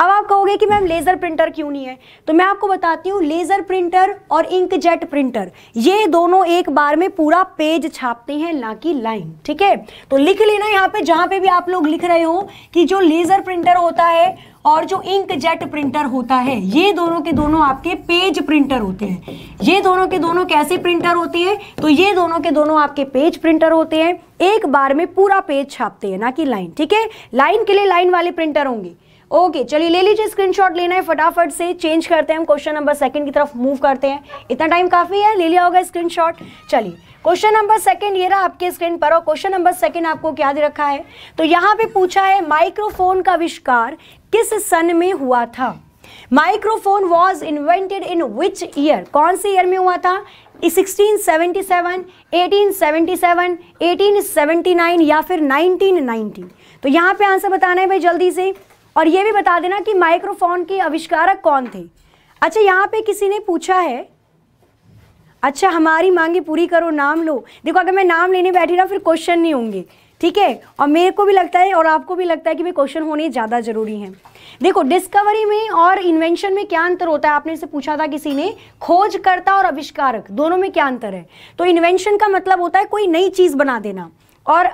अब आप कहोगे कि मैम लेज़र प्रिंटर क्यों नहीं है तो मैं आपको बताती हूँ लेज़र प्रिंटर और इंक जेट प्रिंटर ये दोनों एक बार में पूरा पेज छापते हैं ना कि लाइन ठीक है तो लिख लेना यहाँ पे जहां पे भी आप लोग लिख रहे हो कि जो लेज़र प्रिंटर होता है और जो इंक जेट प्रिंटर होता है ये दोनों के दोनों आपके पेज प्रिंटर होते हैं ये दोनों के दोनों कैसे प्रिंटर होते हैं तो ये दोनों के दोनों आपके पेज प्रिंटर होते हैं एक बार में पूरा पेज छापते हैं ना कि लाइन ठीक है लाइन के लिए लाइन वाले प्रिंटर होंगे ओके चलिए ले लीजिए स्क्रीनशॉट लेना है फटाफट से चेंज करते हैं हम क्वेश्चन नंबर सेकंड की तरफ मूव करते हैं इतना टाइम काफ़ी है ले लिया होगा स्क्रीनशॉट चलिए क्वेश्चन नंबर सेकंड ये रहा आपके स्क्रीन पर और क्वेश्चन नंबर सेकंड आपको क्या दे रखा है तो यहाँ पे पूछा है माइक्रोफोन का आविष्कार किस सन में हुआ था microphone was invented in which year कौन से ईयर में हुआ था 1677, 1877, 1879 या फिर 1990 तो यहाँ पे आंसर बताना है भाई जल्दी से और ये भी बता देना कि माइक्रोफोन के आविष्कारक कौन थे अच्छा यहाँ पे किसी ने पूछा है अच्छा हमारी मांगे पूरी करो नाम लो देखो अगर मैं नाम लेने बैठी ना फिर क्वेश्चन नहीं होंगे ठीक है और मेरे को भी लगता है और आपको भी लगता है कि भाई क्वेश्चन होने ज़्यादा ज़रूरी हैं देखो डिस्कवरी में और इन्वेंशन में क्या अंतर होता है आपने से पूछा था किसी ने खोजकर्ता और आविष्कारक दोनों में क्या अंतर है तो इन्वेंशन का मतलब होता है कोई नई चीज़ बना देना और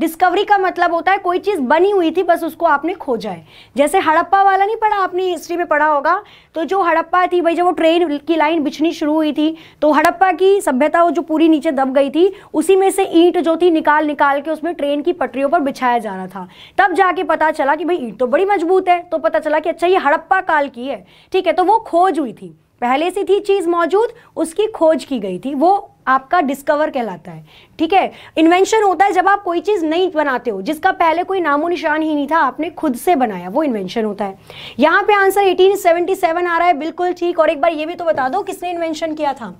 डिस्कवरी का मतलब होता है कोई चीज़ बनी हुई थी बस उसको आपने खोजा है जैसे हड़प्पा वाला नहीं पढ़ा आपने हिस्ट्री में पढ़ा होगा तो जो हड़प्पा थी भाई जब वो ट्रेन की लाइन बिछनी शुरू हुई थी तो हड़प्पा की सभ्यता वो जो पूरी नीचे दब गई थी उसी में से ईंट जो थी निकाल निकाल के उसमें ट्रेन की पटरियों पर बिछाया जा रहा था तब जाके पता चला कि भाई ईंट तो बड़ी मजबूत है तो पता चला कि अच्छा ये हड़प्पा काल की है ठीक है तो वो खोज हुई थी पहले से थी चीज़ मौजूद उसकी खोज की गई थी वो आपका डिस्कवर कहलाता है ठीक है इन्वेंशन होता है जब आप कोई चीज़ नई बनाते हो जिसका पहले कोई नामो निशान ही नहीं था आपने खुद से बनाया वो इन्वेंशन होता है यहां पे आंसर 1877 आ रहा है बिल्कुल ठीक और एक बार ये भी तो बता दो किसने इन्वेंशन किया था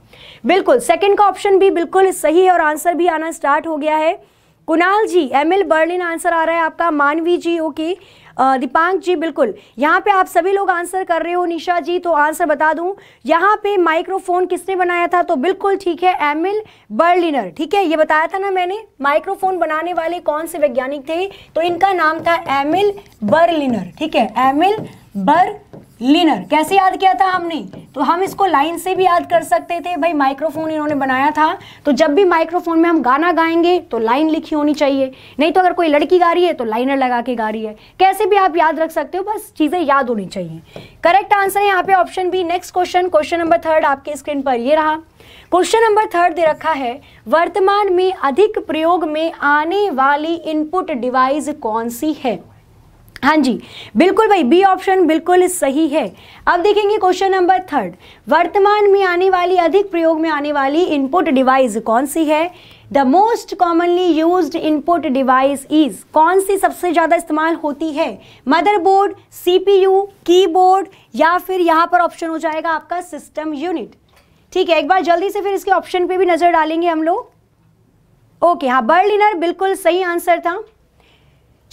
बिल्कुल सेकंड का ऑप्शन भी बिल्कुल सही है और आंसर भी आना स्टार्ट हो गया है Kunal ji M L Berlin answer आ रहा है आपका मानवी जी ओके okay. दीपांक जी बिल्कुल यहाँ पे आप सभी लोग आंसर कर रहे हो निशा जी तो आंसर बता दूं यहाँ पे माइक्रोफोन किसने बनाया था तो बिल्कुल ठीक है एमिल बर्लिनर ठीक है ये बताया था ना मैंने माइक्रोफोन बनाने वाले कौन से वैज्ञानिक थे तो इनका नाम था एमिल बर्लिनर ठीक है एमिल बर लिनर कैसे याद किया था हमने तो हम इसको लाइन से भी याद कर सकते थे भाई माइक्रोफोन इन्होंने बनाया था तो जब भी माइक्रोफोन में हम गाना गाएंगे तो लाइन लिखी होनी चाहिए नहीं तो अगर कोई लड़की गा रही है तो लाइनर लगा के गा रही है कैसे भी आप याद रख सकते हो बस चीज़ें याद होनी चाहिए करेक्ट आंसर है यहाँ पे option B next question question number third आपके स्क्रीन पर ये रहा क्वेश्चन नंबर थर्ड दे रखा है वर्तमान में अधिक प्रयोग में आने वाली इनपुट डिवाइस कौन सी है हाँ जी बिल्कुल भाई बी ऑप्शन बिल्कुल सही है अब देखेंगे क्वेश्चन नंबर थर्ड वर्तमान में आने वाली अधिक प्रयोग में आने वाली इनपुट डिवाइस कौन सी है the most commonly used input device is कौन सी सबसे ज़्यादा इस्तेमाल होती है मदरबोर्ड सीपीयू कीबोर्ड या फिर यहाँ पर ऑप्शन हो जाएगा आपका सिस्टम यूनिट ठीक है एक बार जल्दी से फिर इसके ऑप्शन पे भी नज़र डालेंगे हम लोग ओके हाँ बर्ड बिल्कुल सही आंसर था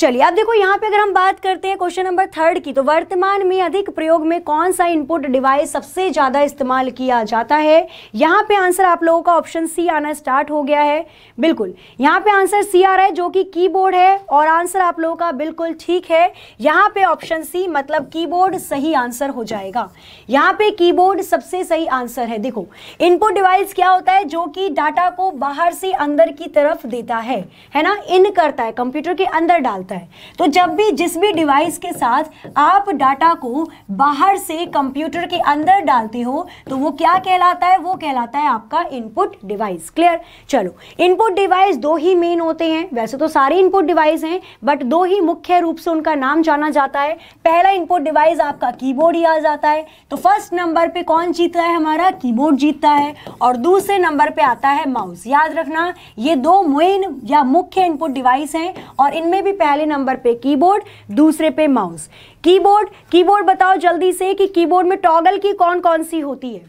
चलिए अब देखो यहाँ पे अगर हम बात करते हैं क्वेश्चन नंबर थर्ड की तो वर्तमान में अधिक प्रयोग में कौन सा इनपुट डिवाइस सबसे ज़्यादा इस्तेमाल किया जाता है यहाँ पे आंसर आप लोगों का ऑप्शन सी आना स्टार्ट हो गया है बिल्कुल यहाँ पे आंसर सी आ रहा है जो कि कीबोर्ड है और आंसर आप लोगों का बिल्कुल ठीक है यहाँ पे ऑप्शन सी मतलब की सही आंसर हो जाएगा यहाँ पे की सबसे सही आंसर है देखो इनपुट डिवाइस क्या होता है जो कि डाटा को बाहर से अंदर की तरफ देता है है ना इन करता है कंप्यूटर के अंदर डालता होता है तो जब भी जिस भी डिवाइस के साथ आप डाटा को बाहर से कंप्यूटर के अंदर डालते हो तो वो क्या कहलाता है वो कहलाता है आपका इनपुट डिवाइस क्लियर चलो इनपुट डिवाइस दो ही मेन होते हैं वैसे तो सारे इनपुट डिवाइस हैं बट दो ही मुख्य रूप से उनका नाम जाना जाता है पहला इनपुट डिवाइस आपका की ही आ जाता है तो फर्स्ट नंबर पर कौन जीतता है हमारा की जीतता है और दूसरे नंबर पर आता है माउस याद रखना ये दो मेन या मुख्य इनपुट डिवाइस हैं और इनमें भी पहले पहले नंबर पे कीबोर्ड दूसरे पे माउस कीबोर्ड कीबोर्ड बताओ जल्दी से कि कीबोर्ड में टॉगल की कौन कौन सी होती है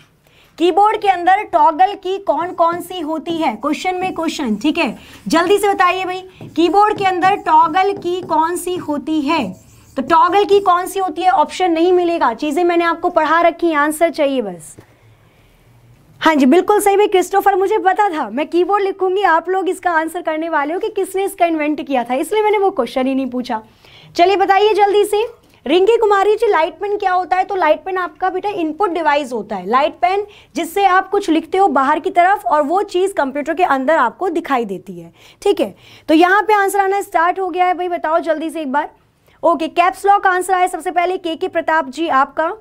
कीबोर्ड के अंदर टॉगल की कौन कौन सी होती है क्वेश्चन में क्वेश्चन ठीक है जल्दी से बताइए भाई कीबोर्ड के अंदर टॉगल की कौन सी होती है तो टॉगल की कौन सी होती है ऑप्शन नहीं मिलेगा चीज़ें मैंने आपको पढ़ा रखी आंसर चाहिए बस हाँ जी बिल्कुल सही भाई क्रिस्टोफर मुझे पता था मैं कीबोर्ड लिखूंगी आप लोग इसका आंसर करने वाले हो कि किसने इसका इन्वेंट किया था इसलिए मैंने वो क्वेश्चन ही नहीं पूछा चलिए बताइए जल्दी से रिंकी कुमारी जी लाइट पेन क्या होता है तो लाइट पेन आपका बेटा इनपुट डिवाइस होता है लाइट पेन जिससे आप कुछ लिखते हो बाहर की तरफ और वो चीज़ कंप्यूटर के अंदर आपको दिखाई देती है ठीक है तो यहाँ पे आंसर आना स्टार्ट हो गया है भाई बताओ जल्दी से एक बार ओके कैप्स लॉक आंसर आया सबसे पहले के के प्रताप जी आपका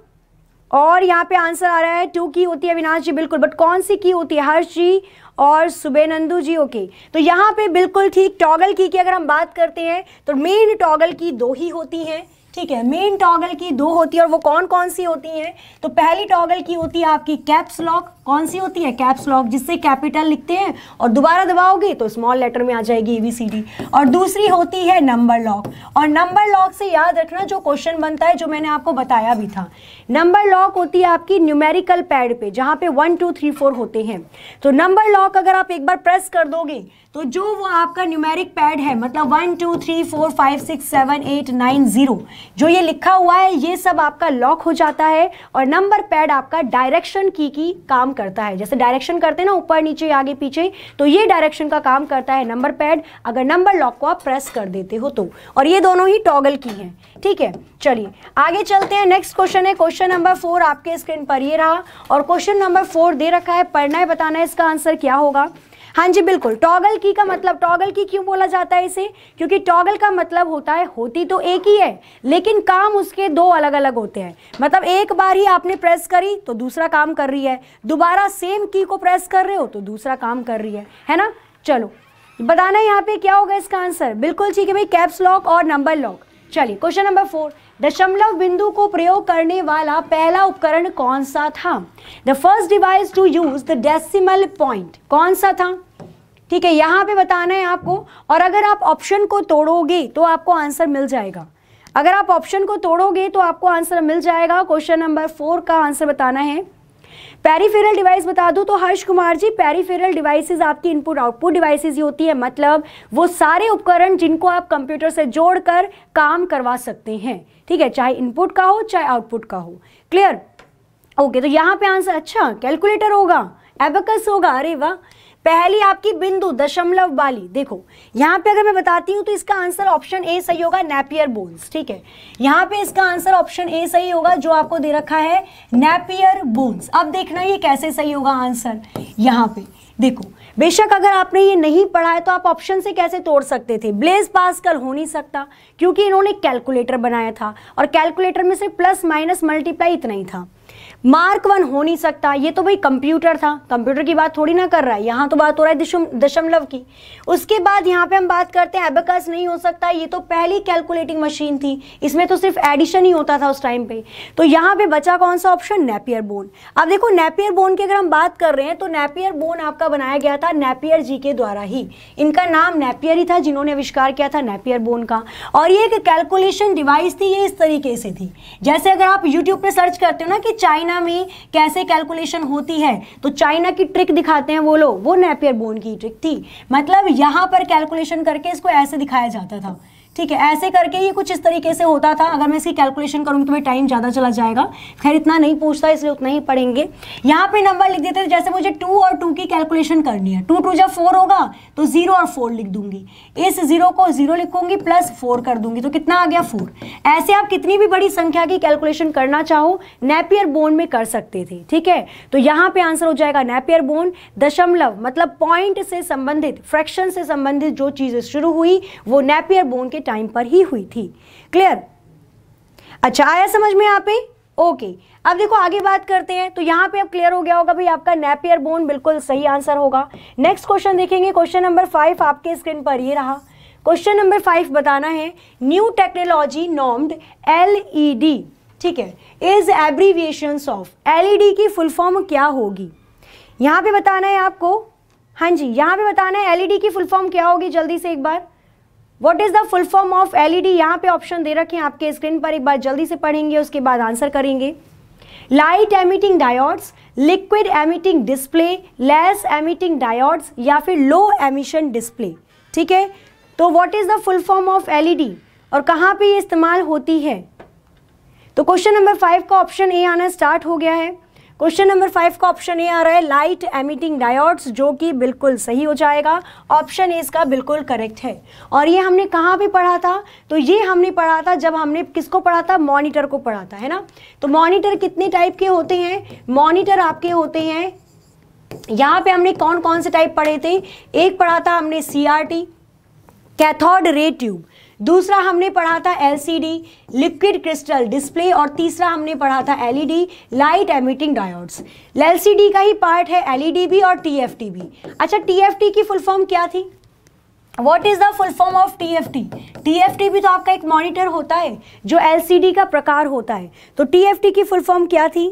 और यहाँ पे आंसर आ रहा है टू की होती है अविनाश जी बिल्कुल बट कौन सी की होती है हर्ष जी और सुबेनंदू जी ओके तो यहाँ पे बिल्कुल ठीक टॉगल की की अगर हम बात करते हैं तो मेन टॉगल की दो ही होती हैं ठीक है मेन टॉगल की दो होती है और वो कौन कौन सी होती हैं तो पहली टॉगल की होती है आपकी कैप्स लॉक कौन सी होती है कैप्स लॉक जिससे कैपिटल लिखते हैं और दोबारा दबाओगे तो स्मॉल लेटर में आ जाएगी एबीसीडी और दूसरी होती है नंबर लॉक और नंबर लॉक से याद रखना जो क्वेश्चन बनता है जो मैंने आपको बताया भी था नंबर लॉक होती है आपकी न्यूमेरिकल पैड पे जहां पे वन टू थ्री फोर होते हैं तो नंबर लॉक अगर आप एक बार प्रेस कर दोगे तो जो वो आपका न्यूमेरिक पैड है मतलब one two three four five six seven eight nine zero जो ये लिखा हुआ है ये सब आपका लॉक हो जाता है और नंबर पैड आपका डायरेक्शन की की काम करता है जैसे डायरेक्शन करते हैं ना ऊपर नीचे आगे पीछे तो ये डायरेक्शन का काम करता है नंबर पैड अगर नंबर लॉक को आप प्रेस कर देते हो तो और ये दोनों ही टॉगल की हैं ठीक है चलिए आगे चलते हैं नेक्स्ट क्वेश्चन है क्वेश्चन नंबर फोर आपके स्क्रीन पर ये रहा और क्वेश्चन नंबर फोर दे रखा है पढ़ना है बताना है इसका आंसर क्या होगा हाँ जी बिल्कुल टॉगल की का मतलब टॉगल की क्यों बोला जाता है इसे क्योंकि टॉगल का मतलब होता है होती तो एक ही है लेकिन काम उसके दो अलग अलग होते हैं मतलब एक बार ही आपने प्रेस करी तो दूसरा काम कर रही है दोबारा सेम की को प्रेस कर रहे हो तो दूसरा काम कर रही है है ना चलो बताना यहाँ पे क्या होगा इसका आंसर बिल्कुल ठीक है भाई कैप्स लॉक और नंबर लॉक चलिए क्वेश्चन नंबर फोर दशमलव बिंदु को प्रयोग करने वाला पहला उपकरण कौन सा था the first device to use the decimal point कौन सा था ठीक है यहां पे बताना है आपको और अगर आप ऑप्शन को तोड़ोगे तो आपको आंसर मिल जाएगा अगर आप ऑप्शन को तोड़ोगे तो आपको आंसर मिल जाएगा क्वेश्चन नंबर फोर का आंसर बताना है पेरीफेरल डिवाइस बता दूं तो हर्ष कुमार जी पेरीफेरल डिवाइसेस आपकी इनपुट आउटपुट डिवाइसेस ही होती है मतलब वो सारे उपकरण जिनको आप कंप्यूटर से जोड़कर काम करवा सकते हैं ठीक है चाहे इनपुट का हो चाहे आउटपुट का हो क्लियर ओके तो यहाँ पे आंसर अच्छा कैलकुलेटर होगा एबकस होगा अरे वाह पहली आपकी बिंदु दशमलव वाली देखो यहाँ पे अगर मैं बताती हूँ तो इसका आंसर ऑप्शन ए सही होगा नेपियर बोन्स ठीक है यहाँ पे इसका आंसर ऑप्शन ए सही होगा जो आपको दे रखा है नेपियर बोन्स अब देखना ये कैसे सही होगा आंसर यहाँ पे देखो बेशक अगर आपने ये नहीं पढ़ा है तो आप ऑप्शन से कैसे तोड़ सकते थे ब्लेज पास कल हो नहीं सकता क्योंकि इन्होंने कैलकुलेटर बनाया था और कैलकुलेटर में सिर्फ प्लस माइनस मल्टीप्लाई इतना ही था मार्क वन हो नहीं सकता ये तो भाई कंप्यूटर था कंप्यूटर की बात थोड़ी ना कर रहा है यहाँ तो बात हो रहा है दशम दशमलव की उसके बाद यहाँ पे हम बात करते हैं एबकस नहीं हो सकता ये तो पहली कैलकुलेटिंग मशीन थी इसमें तो सिर्फ एडिशन ही होता था उस टाइम पे तो यहाँ पे बचा कौन सा ऑप्शन नेपियर बोन अब देखो नेपियर बोन की अगर हम बात कर रहे हैं तो नेपियर बोन आपका बनाया गया था नेपियर जी के द्वारा ही इनका नाम नेपियर ही था जिन्होंने आविष्कार किया था नेपियर बोन का और ये एक कैलकुलेशन डिवाइस थी ये इस तरीके से थी जैसे अगर आप यूट्यूब पर सर्च करते हो ना कि चाइना चाइना में कैसे कैलकुलेशन होती है तो चाइना की ट्रिक दिखाते हैं वो लोग वो नेपियर बोन की ट्रिक थी मतलब यहां पर कैलकुलेशन करके इसको ऐसे दिखाया जाता था ठीक है ऐसे करके ये कुछ इस तरीके से होता था अगर मैं इसकी कैलकुलेशन करूँगी तो भाई टाइम ज़्यादा चला जाएगा खैर इतना नहीं पूछता इसलिए उतना ही पढ़ेंगे यहाँ पे नंबर लिख देते थे जैसे मुझे टू और टू की कैलकुलेशन करनी है टू टू जब फोर होगा तो जीरो और फोर लिख दूंगी इस जीरो को जीरो लिखूंगी प्लस फोर कर दूंगी तो कितना आ गया फोर ऐसे आप कितनी भी बड़ी संख्या की कैलकुलेशन करना चाहो नेपियर बोन में कर सकते थे ठीक है तो यहाँ पे आंसर हो जाएगा नेपियर बोन दशमलव मतलब पॉइंट से संबंधित फ्रैक्शन से संबंधित जो चीज़ शुरू हुई वो नेपियर बोन के टाइम पर ही हुई थी क्लियर अच्छा आया समझ में यहाँ पे ओके अब देखो आगे बात करते हैं तो यहाँ पे अब क्लियर हो गया होगा भाई आपका नेपियर बोन बिल्कुल सही आंसर होगा नेक्स्ट क्वेश्चन देखेंगे क्वेश्चन नंबर फाइव आपके स्क्रीन पर ये रहा क्वेश्चन नंबर फाइव बताना है न्यू टेक्नोलॉजी नॉम्ड एल ठीक है इज एब्रीविएशन ऑफ एल की फुल फॉर्म क्या होगी यहाँ पे बताना है आपको हाँ जी यहाँ पे बताना है एलईडी e की फुल फॉर्म क्या होगी जल्दी से एक बार what is the full form of LED यहाँ पे ऑप्शन दे रखे हैं आपके स्क्रीन पर एक बार जल्दी से पढ़ेंगे उसके बाद आंसर करेंगे light emitting diodes liquid emitting display less emitting diodes या फिर लो एमिशन डिस्प्ले ठीक है तो what is the full form of LED और कहाँ पे ये इस्तेमाल होती है तो क्वेश्चन नंबर फाइव का ऑप्शन ए आना स्टार्ट हो गया है क्वेश्चन नंबर फाइव का ऑप्शन ए आ रहा है लाइट एमिटिंग डायोड्स जो कि बिल्कुल सही हो जाएगा ऑप्शन ए इसका बिल्कुल करेक्ट है और ये हमने कहाँ पे पढ़ा था तो ये हमने पढ़ा था जब हमने किसको पढ़ा था मॉनिटर को पढ़ा था है ना तो मॉनिटर कितने टाइप के होते हैं मॉनिटर आपके होते हैं यहाँ पे हमने कौन कौन से टाइप पढ़े थे एक पढ़ा था हमने सी कैथोड रे ट्यूब दूसरा हमने पढ़ा था एलसीडी लिक्विड क्रिस्टल डिस्प्ले और तीसरा हमने पढ़ा था LED light emitting diodes LCD का ही पार्ट है एलईडी e भी और टीएफटी भी अच्छा टीएफटी की फुल फॉर्म क्या थी what is the full form of T F T T F T भी तो आपका एक मॉनिटर होता है जो एल सी डी का प्रकार होता है तो टी एफ टी की फुल फॉर्म क्या थी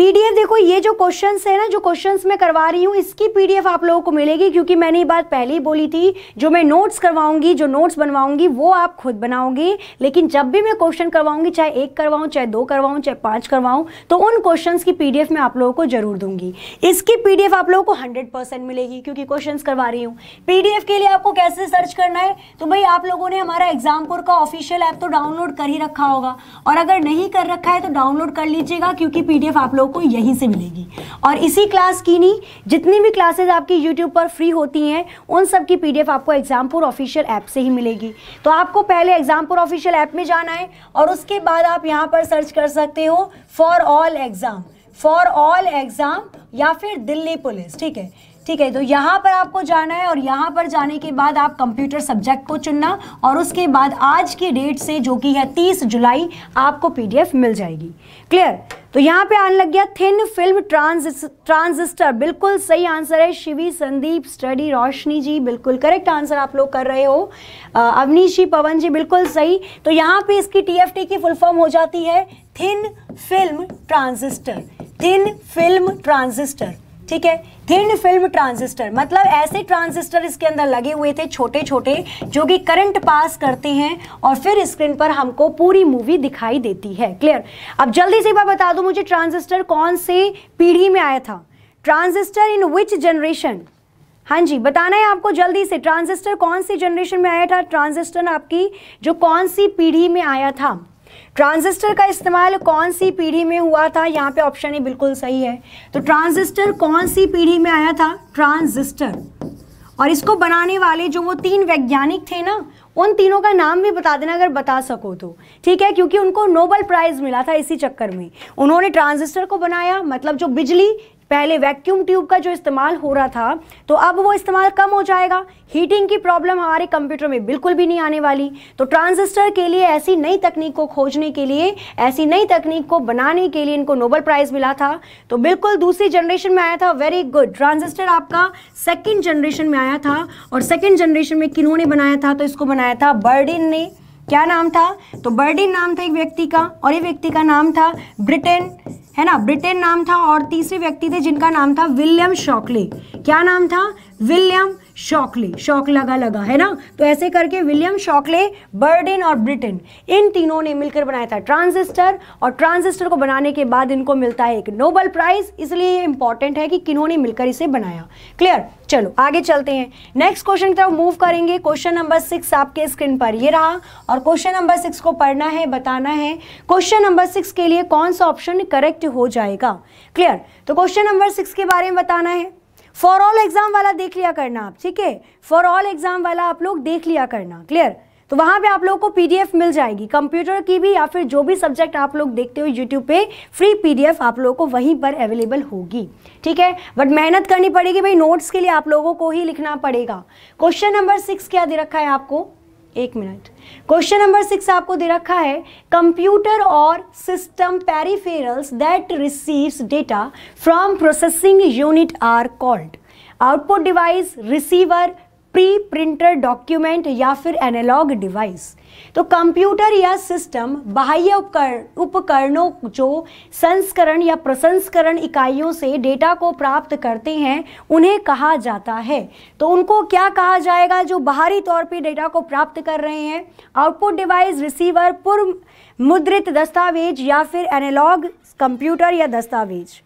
पीडीएफ देखो ये जो क्वेश्चन है ना जो क्वेश्चन मैं करवा रही हूँ इसकी पीडीएफ आप लोगों को मिलेगी क्योंकि मैंने ये बात पहले ही बोली थी जो मैं नोट्स करवाऊंगी जो नोट्स बनवाऊंगी वो आप खुद बनाओगी लेकिन जब भी मैं क्वेश्चन करवाऊंगी चाहे एक करवाऊँ चाहे दो करवाऊँ चाहे पाँच करवाऊँ तो उन क्वेश्चन की पीडीएफ मैं आप लोगों को जरूर दूंगी इसकी पीडीएफ आप लोगों को हंड्रेड मिलेगी क्योंकि क्वेश्चन करवा रही हूँ पीडीएफ के लिए आपको कैसे सर्च करना है तो भाई आप लोगों ने हमारा एग्जामपुर का ऑफिशियल ऐप तो डाउनलोड कर ही रखा होगा और अगर नहीं कर रखा है तो डाउनलोड कर लीजिएगा क्योंकि पीडीएफ आप लोग को यहीं से मिलेगी और इसी क्लास की नहीं जितनी भी क्लासेज आपकी यूट्यूब पर फ्री होती हैं उन सब की पी आपको एग्जामपुर ऑफिशियल ऐप से ही मिलेगी तो आपको पहले एग्जामपुर ऑफिशियल ऐप में जाना है और उसके बाद आप यहाँ पर सर्च कर सकते हो for all exam for all exam या फिर दिल्ली पुलिस ठीक है ठीक है तो यहाँ पर आपको जाना है और यहाँ पर जाने के बाद आप कंप्यूटर सब्जेक्ट को चुनना और उसके बाद आज की डेट से जो कि है तीस जुलाई आपको पीडीएफ मिल जाएगी क्लियर तो यहाँ पे आने लग गया थिन फिल्म ट्रांजिस ट्रांजिस्टर बिल्कुल सही आंसर है शिवी संदीप स्टडी रोशनी जी बिल्कुल करेक्ट आंसर आप लोग कर रहे हो अवनीश जी पवन जी बिल्कुल सही तो यहाँ पे इसकी टीएफटी की फुल फॉर्म हो जाती है thin film transistor thin film transistor ठीक है थिन फिल्म ट्रांजिस्टर मतलब ऐसे ट्रांजिस्टर इसके अंदर लगे हुए थे छोटे छोटे जो कि करंट पास करते हैं और फिर स्क्रीन पर हमको पूरी मूवी दिखाई देती है क्लियर अब जल्दी से बता दो मुझे ट्रांजिस्टर कौन से पीढ़ी में आया था ट्रांजिस्टर इन विच जनरेशन हाँ जी बताना है आपको जल्दी से ट्रांजिस्टर कौन सी जनरेशन में आया था ट्रांजिस्टर आपकी जो कौन सी पीढ़ी में आया था ट्रांजिस्टर का इस्तेमाल कौन सी पीढ़ी में हुआ था यहाँ पे ऑप्शन ही बिल्कुल सही है तो ट्रांजिस्टर कौन सी पीढ़ी में आया था ट्रांजिस्टर और इसको बनाने वाले जो वो तीन वैज्ञानिक थे ना उन तीनों का नाम भी बता देना अगर बता सको तो ठीक है क्योंकि उनको नोबल प्राइज़ मिला था इसी चक्कर में उन्होंने ट्रांजिस्टर को बनाया मतलब जो बिजली पहले वैक्यूम ट्यूब का जो इस्तेमाल हो रहा था तो अब वो इस्तेमाल कम हो जाएगा हीटिंग की प्रॉब्लम हमारे कंप्यूटर में बिल्कुल भी नहीं आने वाली तो ट्रांजिस्टर के लिए ऐसी नई तकनीक को खोजने के लिए ऐसी नई तकनीक को बनाने के लिए इनको नोबल प्राइज़ मिला था तो बिल्कुल दूसरी जनरेशन में आया था वेरी गुड ट्रांजिस्टर आपका सेकेंड जनरेशन में आया था और सेकेंड जनरेशन में किन्होंने बनाया था तो इसको बनाया था बर्डिन ने क्या नाम था तो बर्डिन नाम था एक व्यक्ति का और ये व्यक्ति का नाम था ब्रिटेन है ना ब्रिटेन नाम था और तीसरे व्यक्ति थे जिनका नाम था विलियम शॉकले क्या नाम था विलियम शॉकले शॉक लगा लगा है ना तो ऐसे करके विलियम शॉकले बर्डिन और ब्रिटेन इन तीनों ने मिलकर बनाया था ट्रांजिस्टर और ट्रांजिस्टर को बनाने के बाद इनको मिलता है एक नोबल प्राइज इसलिए ये इंपॉर्टेंट है कि किन्होंने मिलकर इसे बनाया क्लियर चलो आगे चलते हैं नेक्स्ट क्वेश्चन की तरफ मूव करेंगे क्वेश्चन नंबर सिक्स आपके स्क्रीन पर ये रहा और क्वेश्चन नंबर सिक्स को पढ़ना है बताना है क्वेश्चन नंबर सिक्स के लिए कौन सा ऑप्शन करेक्ट हो जाएगा क्लियर तो क्वेश्चन नंबर सिक्स के बारे में बताना है फॉर ऑल एग्जाम वाला देख लिया करना आप ठीक है फॉर ऑल एग्जाम वाला आप लोग देख लिया करना क्लियर तो वहां पे आप लोगों को पीडीएफ मिल जाएगी कंप्यूटर की भी या फिर जो भी सब्जेक्ट आप लोग देखते हो यूट्यूब पे फ्री पीडीएफ आप लोगों को वहीं पर अवेलेबल होगी ठीक है बट मेहनत करनी पड़ेगी भाई नोट्स के लिए आप लोगों को ही लिखना पड़ेगा क्वेश्चन नंबर सिक्स क्या दे रखा है आपको एक मिनट क्वेश्चन नंबर सिक्स आपको दे रखा है कंप्यूटर और system peripherals that receives data from processing unit are called output device receiver pre printed document या फिर एनालॉग डिवाइस तो कंप्यूटर या सिस्टम बाह्य उपकरण उपकरणों जो संस्करण या प्रसंस्करण इकाइयों से डेटा को प्राप्त करते हैं उन्हें कहा जाता है तो उनको क्या कहा जाएगा जो बाहरी तौर पर डेटा को प्राप्त कर रहे हैं आउटपुट डिवाइस रिसीवर पूर्व मुद्रित दस्तावेज या फिर एनालॉग कंप्यूटर या दस्तावेज़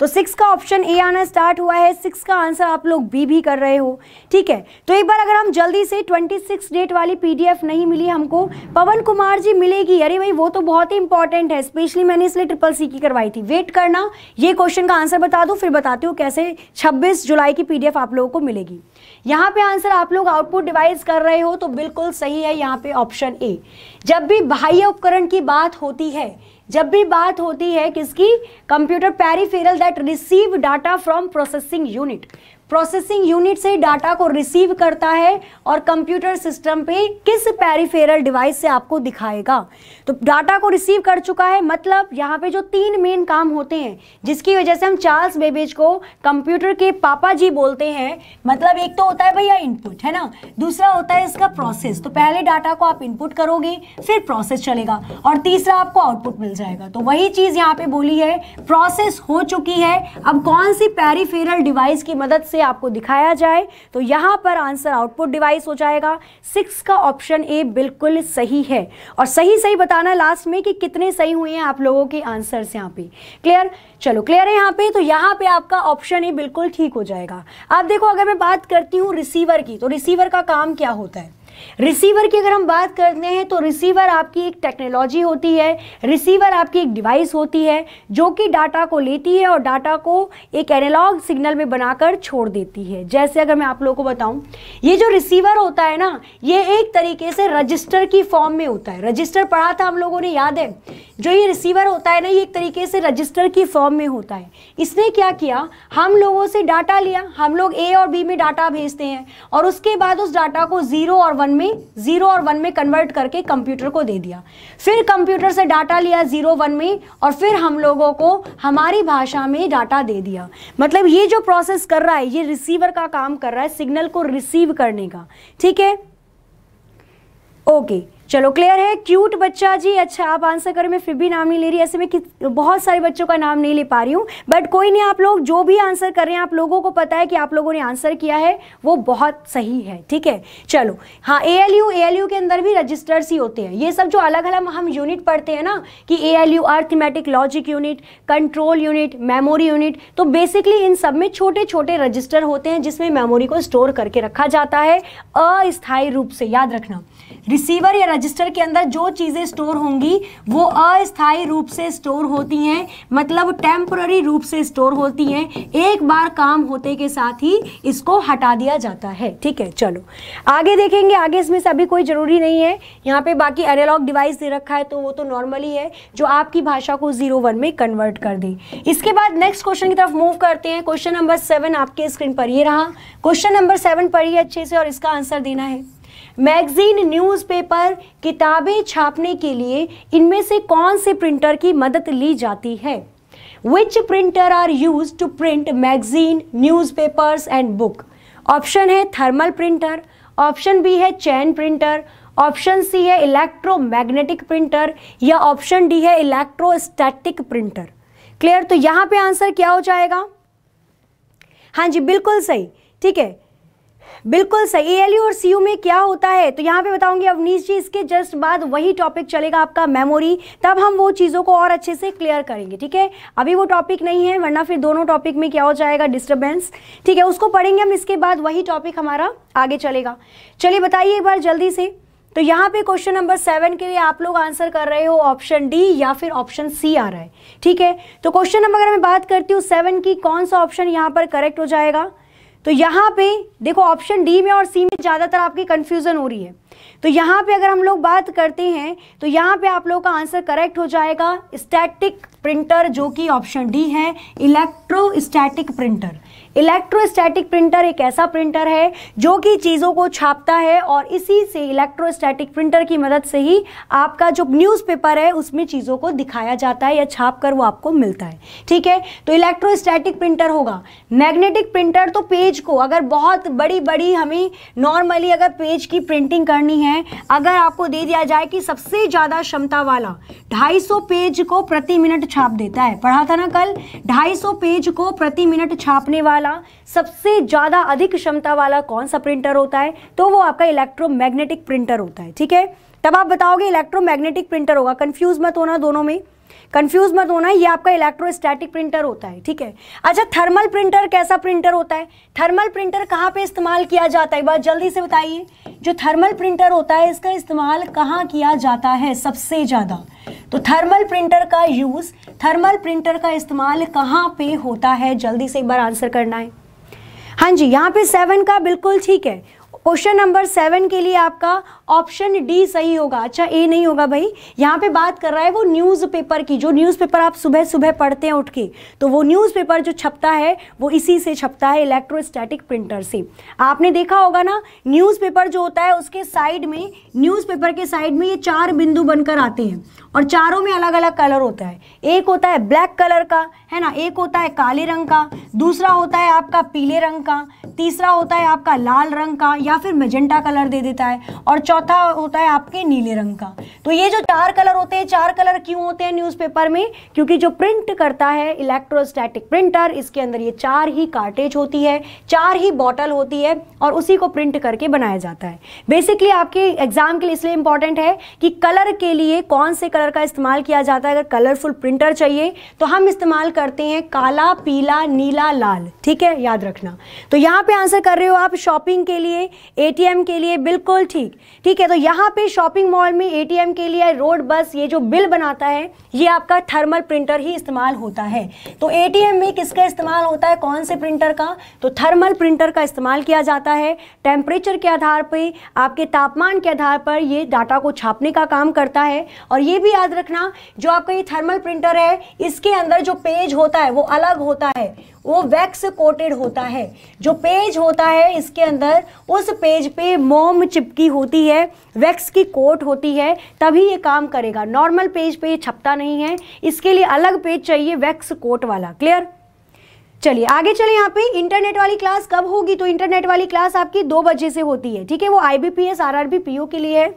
तो सिक्स का ऑप्शन ए आना स्टार्ट हुआ है सिक्स का आंसर आप लोग बी भी कर रहे हो ठीक है तो एक बार अगर हम जल्दी से ट्वेंटी सिक्स डेट वाली पीडीएफ नहीं मिली हमको पवन कुमार जी मिलेगी अरे भाई वो तो बहुत ही इंपॉर्टेंट है स्पेशली मैंने इसलिए ट्रिपल सी की करवाई थी वेट करना ये क्वेश्चन का आंसर बता दो फिर बताती हूँ कैसे छब्बीस जुलाई की पी आप लोगों को मिलेगी यहाँ पे आंसर आप लोग आउटपुट डिवाइस कर रहे हो तो बिल्कुल सही है यहाँ पे ऑप्शन ए जब भी बाह्य उपकरण की बात होती है जब भी बात होती है किसकी computer peripheral that receive data from processing unit processing unit से डाटा को रिसीव करता है और कंप्यूटर सिस्टम पे किस पेरिफेरल डिवाइस से आपको दिखाएगा तो डाटा को रिसीव कर चुका है मतलब यहाँ पे जो तीन मेन काम होते हैं जिसकी वजह से हम चार्ल्स बेबेज को कंप्यूटर के पापा जी बोलते हैं मतलब एक तो होता है भैया इनपुट है ना दूसरा होता है इसका प्रोसेस तो पहले डाटा को आप इनपुट करोगे फिर प्रोसेस चलेगा और तीसरा आपको आउटपुट मिल जाएगा तो वही चीज़ यहाँ पे बोली है प्रोसेस हो चुकी है अब कौन सी पेरीफेरल डिवाइस की मदद से से आपको दिखाया जाए तो यहाँ पर आंसर आउटपुट डिवाइस हो जाएगा सिक्स का ऑप्शन ए बिल्कुल सही है और सही सही बताना लास्ट में कि कितने सही हुए हैं आप लोगों के आंसर्स यहाँ पे क्लियर चलो क्लियर है यहाँ पे तो यहाँ पे आपका ऑप्शन ए बिल्कुल ठीक हो जाएगा आप देखो अगर मैं बात करती हूँ रिसीवर की तो रिसीवर का काम क्या होता है रिसीवर की अगर हम बात करते हैं तो रिसीवर आपकी एक टेक्नोलॉजी होती है रिसीवर आपकी एक डिवाइस होती है जो कि डाटा को लेती है और डाटा को एक एनालॉग सिग्नल में बनाकर छोड़ देती है जैसे अगर मैं आप लोगों को बताऊं ये जो रिसीवर होता है ना ये एक तरीके से रजिस्टर की फॉर्म में होता है रजिस्टर पढ़ा था हम लोगों ने याद है जो ये रिसीवर होता है ना ये एक तरीके से रजिस्टर की फॉर्म में होता है इसने क्या किया हम लोगों से डाटा लिया हम लोग ए और बी में डाटा भेजते हैं और उसके बाद उस डाटा को ज़ीरो और वन वन में जीरो और वन में कन्वर्ट करके कंप्यूटर को दे दिया फिर कंप्यूटर से डाटा लिया जीरो वन में और फिर हम लोगों को हमारी भाषा में डाटा दे दिया मतलब ये जो प्रोसेस कर रहा है ये रिसीवर का काम कर रहा है सिग्नल को रिसीव करने का ठीक है ओके okay. चलो क्लियर है क्यूट बच्चा जी अच्छा आप आंसर करो मैं फिर भी नाम नहीं ले रही ऐसे में बहुत सारे बच्चों का नाम नहीं ले पा रही हूँ बट कोई नहीं आप लोग जो भी आंसर कर रहे हैं आप लोगों को पता है कि आप लोगों ने आंसर किया है वो बहुत सही है ठीक है चलो हाँ A L U A L U के अंदर भी रजिस्टर्स ही होते हैं ये सब जो अलग अलग हम यूनिट पढ़ते हैं ना कि A L U arithmetic logic unit control unit memory unit तो बेसिकली इन सब में छोटे छोटे रजिस्टर होते हैं जिसमें मेमोरी को स्टोर करके रखा जाता है अस्थायी रूप से याद रखना रिसीवर या रजिस्टर के अंदर जो चीज़ें स्टोर होंगी वो अस्थायी रूप से स्टोर होती हैं मतलब टेम्पररी रूप से स्टोर होती हैं एक बार काम होते के साथ ही इसको हटा दिया जाता है ठीक है चलो आगे देखेंगे आगे इसमें सभी कोई ज़रूरी नहीं है यहाँ पे बाकी एनालॉग डिवाइस दे रखा है तो वो तो नॉर्मली है जो आपकी भाषा को जीरो वन में कन्वर्ट कर दे इसके बाद नेक्स्ट क्वेश्चन की तरफ मूव करते हैं क्वेश्चन नंबर सेवन आपके स्क्रीन पर ये रहा क्वेश्चन नंबर सेवन पढ़िए अच्छे से और इसका आंसर देना है मैगजीन न्यूज़पेपर किताबें छापने के लिए इनमें से कौन से प्रिंटर की मदद ली जाती है which printer are used to print magazine newspapers and book option है थर्मल प्रिंटर ऑप्शन बी है चैन प्रिंटर ऑप्शन सी है इलेक्ट्रोमैग्नेटिक प्रिंटर या ऑप्शन डी है इलेक्ट्रोस्टैटिक प्रिंटर क्लियर तो यहां पे आंसर क्या हो जाएगा हाँ जी बिल्कुल सही ठीक है बिल्कुल सही एलयू और सीयू में क्या होता है तो यहाँ पे बताऊंगी अवनीश जी इसके जस्ट बाद वही टॉपिक चलेगा आपका मेमोरी तब हम वो चीज़ों को और अच्छे से क्लियर करेंगे ठीक है अभी वो टॉपिक नहीं है वरना फिर दोनों टॉपिक में क्या हो जाएगा डिस्टर्बेंस ठीक है उसको पढ़ेंगे हम इसके बाद वही टॉपिक हमारा आगे चलेगा चलिए बताइए एक बार जल्दी से तो यहाँ पे क्वेश्चन नंबर सेवन के लिए आप लोग आंसर कर रहे हो ऑप्शन डी या फिर ऑप्शन सी आ रहा है ठीक है तो क्वेश्चन नंबर अगर मैं बात करती हूँ सेवन की कौन सा ऑप्शन यहाँ पर करेक्ट हो जाएगा तो यहाँ पे देखो ऑप्शन डी में और सी में ज़्यादातर आपकी कन्फ्यूज़न हो रही है तो यहाँ पे अगर हम लोग बात करते हैं तो यहाँ पे आप लोगों का आंसर करेक्ट हो जाएगा स्टैटिक प्रिंटर जो कि ऑप्शन डी है इलेक्ट्रोस्टैटिक प्रिंटर इलेक्ट्रोस्टैटिक प्रिंटर एक ऐसा प्रिंटर है जो कि चीज़ों को छापता है और इसी से इलेक्ट्रोस्टैटिक प्रिंटर की मदद से ही आपका जो न्यूज़पेपर है उसमें चीज़ों को दिखाया जाता है या छाप कर वो आपको मिलता है ठीक है तो इलेक्ट्रोस्टैटिक प्रिंटर होगा मैग्नेटिक प्रिंटर तो पेज को अगर बहुत बड़ी बड़ी हमें नॉर्मली अगर पेज की प्रिंटिंग करनी है अगर आपको दे दिया जाए कि सबसे ज़्यादा क्षमता वाला ढाई पेज को प्रति मिनट छाप देता है पढ़ा था ना कल ढाई पेज को प्रति मिनट छापने वाला वाला सबसे ज़्यादा अधिक क्षमता वाला कौन सा प्रिंटर होता है तो वो आपका इलेक्ट्रोमैग्नेटिक प्रिंटर होता है ठीक है तब आप बताओगे इलेक्ट्रोमैग्नेटिक प्रिंटर होगा कंफ्यूज मत होना दोनों में कंफ्यूज मत होना ये आपका इलेक्ट्रोस्टैटिक प्रिंटर होता है ठीक है अच्छा थर्मल प्रिंटर कैसा प्रिंटर होता है थर्मल प्रिंटर कहाँ पे इस्तेमाल किया जाता है बात जल्दी से बताइए जो थर्मल प्रिंटर होता है इसका इस्तेमाल कहाँ किया जाता है सबसे ज़्यादा तो थर्मल प्रिंटर का यूज़ थर्मल प्रिंटर का इस्तेमाल कहाँ पे होता है जल्दी से एक बार आंसर करना है हाँ जी यहाँ पे सेवन का बिल्कुल ठीक है क्वेश्चन नंबर सेवन के लिए आपका ऑप्शन डी सही होगा अच्छा ए नहीं होगा भाई यहाँ पे बात कर रहा है वो न्यूज़पेपर की जो न्यूज़पेपर आप सुबह सुबह पढ़ते हैं उठ के तो वो न्यूज़पेपर जो छपता है वो इसी से छपता है इलेक्ट्रोस्टैटिक प्रिंटर से आपने देखा होगा ना न्यूज़पेपर जो होता है उसके साइड में न्यूज़पेपर के साइड में ये चार बिंदु बनकर आते हैं और चारों में अलग अलग कलर होता है एक होता है ब्लैक कलर का है ना एक होता है काले रंग का दूसरा होता है आपका पीले रंग का तीसरा होता है आपका लाल रंग का या फिर मेजेंटा कलर दे देता है और चौथा होता है आपके नीले रंग का तो ये जो चार कलर होते हैं चार कलर क्यों होते हैं न्यूज़पेपर में क्योंकि जो प्रिंट करता है इलेक्ट्रोस्टैटिक प्रिंटर इसके अंदर ये चार ही कार्टेज होती है चार ही बॉटल होती है और उसी को प्रिंट करके बनाया जाता है बेसिकली आपके एग्जाम के लिए इसलिए इंपॉर्टेंट है कि कलर के लिए कौन से कलर कलर का इस्तेमाल किया जाता है अगर कलरफुल प्रिंटर चाहिए तो हम इस्तेमाल करते हैं काला पीला नीला लाल ठीक है याद रखना तो यहाँ पे आंसर कर रहे हो आप शॉपिंग के लिए एटीएम के लिए बिल्कुल ठीक ठीक है तो यहाँ पे शॉपिंग मॉल में एटीएम के लिए रोड बस ये जो बिल बनाता है ये आपका थर्मल प्रिंटर ही इस्तेमाल होता है तो ए में किसका इस्तेमाल होता है कौन से प्रिंटर का तो थर्मल प्रिंटर का इस्तेमाल किया जाता है टेम्परेचर के आधार पर आपके तापमान के आधार पर ये डाटा को छापने का काम करता है और ये भी भी याद रखना जो आपका ये थर्मल प्रिंटर है इसके अंदर जो पेज होता है वो अलग होता है वो वैक्स कोटेड होता है जो पेज होता है इसके अंदर उस पेज पे मोम चिपकी होती है वैक्स की कोट होती है तभी ये काम करेगा नॉर्मल पेज पे ये छपता नहीं है इसके लिए अलग पेज चाहिए वैक्स कोट वाला क्लियर चलिए आगे चले यहाँ पे इंटरनेट वाली क्लास कब होगी तो इंटरनेट वाली क्लास आपकी दो बजे से होती है ठीक है वो I B P S R R B P O के लिए है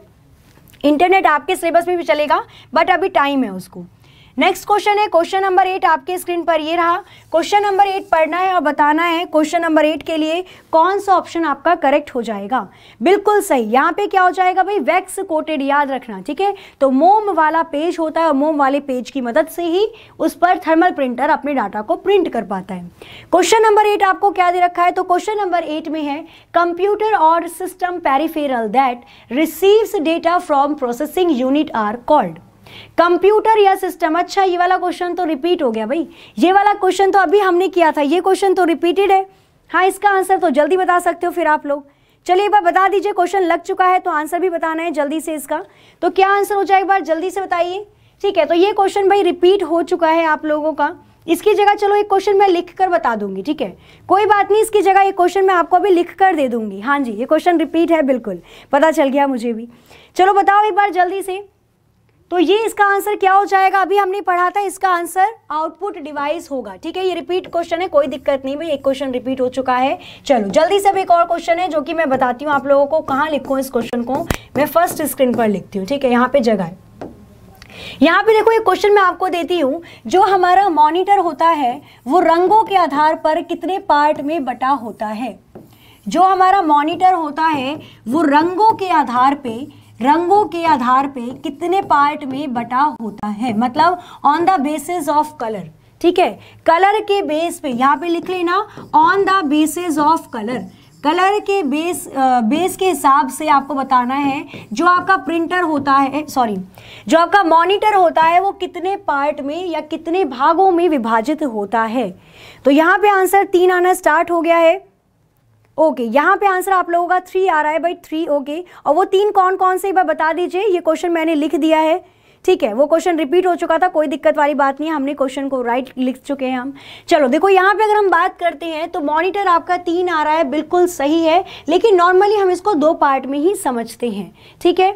इंटरनेट आपके सिलेबस में भी चलेगा बट अभी टाइम है उसको नेक्स्ट क्वेश्चन है क्वेश्चन नंबर एट आपके स्क्रीन पर ये रहा क्वेश्चन नंबर एट पढ़ना है और बताना है क्वेश्चन नंबर एट के लिए कौन सा ऑप्शन आपका करेक्ट हो जाएगा बिल्कुल सही यहाँ पे क्या हो जाएगा भाई वैक्स कोटेड याद रखना ठीक है तो मोम वाला पेज होता है और मोम वाले पेज की मदद से ही उस पर थर्मल प्रिंटर अपने डाटा को प्रिंट कर पाता है क्वेश्चन नंबर एट आपको क्या दे रखा है तो क्वेश्चन नंबर एट में है कंप्यूटर और system peripheral that receives data from processing unit are called computer या सिस्टम अच्छा ये वाला क्वेश्चन तो रिपीट हो गया भाई ये वाला क्वेश्चन तो अभी हमने किया था ये क्वेश्चन तो रिपीटेड है हाँ इसका आंसर तो जल्दी बता सकते हो फिर आप लोग चलिए एक बार बता दीजिए क्वेश्चन लग चुका है तो आंसर भी बताना है जल्दी से इसका तो क्या आंसर हो जाए एक बार जल्दी से बताइए ठीक है तो ये क्वेश्चन भाई रिपीट हो चुका है आप लोगों का इसकी जगह चलो एक क्वेश्चन मैं लिख कर बता दूंगी ठीक है कोई बात नहीं इसकी जगह एक क्वेश्चन मैं आपको अभी लिख कर दे दूंगी हाँ जी ये क्वेश्चन रिपीट है बिल्कुल पता चल गया मुझे भी चलो बताओ एक बार जल्दी से तो ये इसका आंसर क्या हो जाएगा अभी हमने पढ़ा था इसका आंसर आउटपुट डिवाइस होगा ठीक है ये रिपीट क्वेश्चन है कोई दिक्कत नहीं भाई एक क्वेश्चन रिपीट हो चुका है चलो जल्दी से भी एक और क्वेश्चन है जो कि मैं बताती हूँ आप लोगों को कहाँ लिखूँ इस क्वेश्चन को मैं फर्स्ट स्क्रीन पर लिखती हूँ ठीक है यहाँ पे जगह है यहाँ पे देखो एक क्वेश्चन मैं आपको देती हूँ जो हमारा मॉनिटर होता है वो रंगों के आधार पर कितने पार्ट में बटा होता है जो हमारा मॉनिटर होता है वो रंगों के आधार पे रंगों के आधार पे कितने पार्ट में बटा होता है मतलब on the basis of colour ठीक है कलर के बेस पे यहाँ पे लिख लेना on the basis of colour colour के बेस बेस के हिसाब से आपको बताना है जो आपका प्रिंटर होता है सॉरी जो आपका मॉनिटर होता है वो कितने पार्ट में या कितने भागों में विभाजित होता है तो यहाँ पे आंसर तीन आना स्टार्ट हो गया है ओके okay, यहाँ पे आंसर आप लोगों का थ्री आ रहा है बाई थ्री ओके और वो तीन कौन कौन से बार बता दीजिए ये क्वेश्चन मैंने लिख दिया है ठीक है वो क्वेश्चन रिपीट हो चुका था कोई दिक्कत वाली बात नहीं है हमने क्वेश्चन को राइट लिख चुके हैं हम चलो देखो यहाँ पे अगर हम बात करते हैं तो मॉनिटर आपका तीन आ रहा है बिल्कुल सही है लेकिन नॉर्मली हम इसको दो पार्ट में ही समझते हैं ठीक है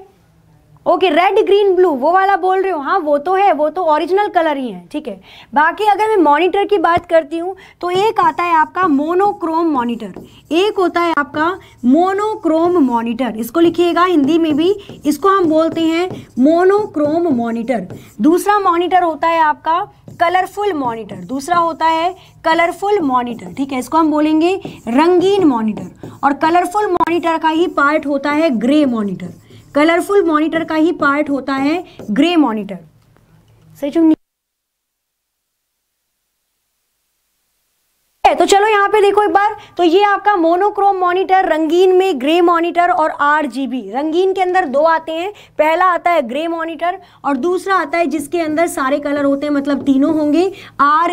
ओके रेड ग्रीन ब्लू वो वाला बोल रहे हो हाँ वो तो है वो तो ओरिजिनल कलर ही है ठीक है बाकी अगर मैं मॉनिटर की बात करती हूँ तो एक आता है आपका मोनोक्रोम मॉनिटर एक होता है आपका मोनोक्रोम मॉनिटर इसको लिखिएगा हिंदी में भी इसको हम बोलते हैं मोनोक्रोम मॉनिटर दूसरा मॉनिटर होता है आपका कलरफुल मॉनिटर दूसरा होता है कलरफुल मॉनिटर ठीक है इसको हम बोलेंगे रंगीन मॉनिटर और कलरफुल मॉनिटर का ही पार्ट होता है ग्रे मॉनिटर कलरफुल मॉनिटर का ही पार्ट होता है ग्रे मॉनिटर तो चलो यहां पे देखो एक बार तो ये आपका मोनोक्रोम मॉनिटर रंगीन में ग्रे मॉनिटर और आर रंगीन के अंदर दो आते हैं पहला आता है ग्रे मॉनिटर और दूसरा आता है जिसके अंदर सारे कलर होते हैं मतलब तीनों होंगे R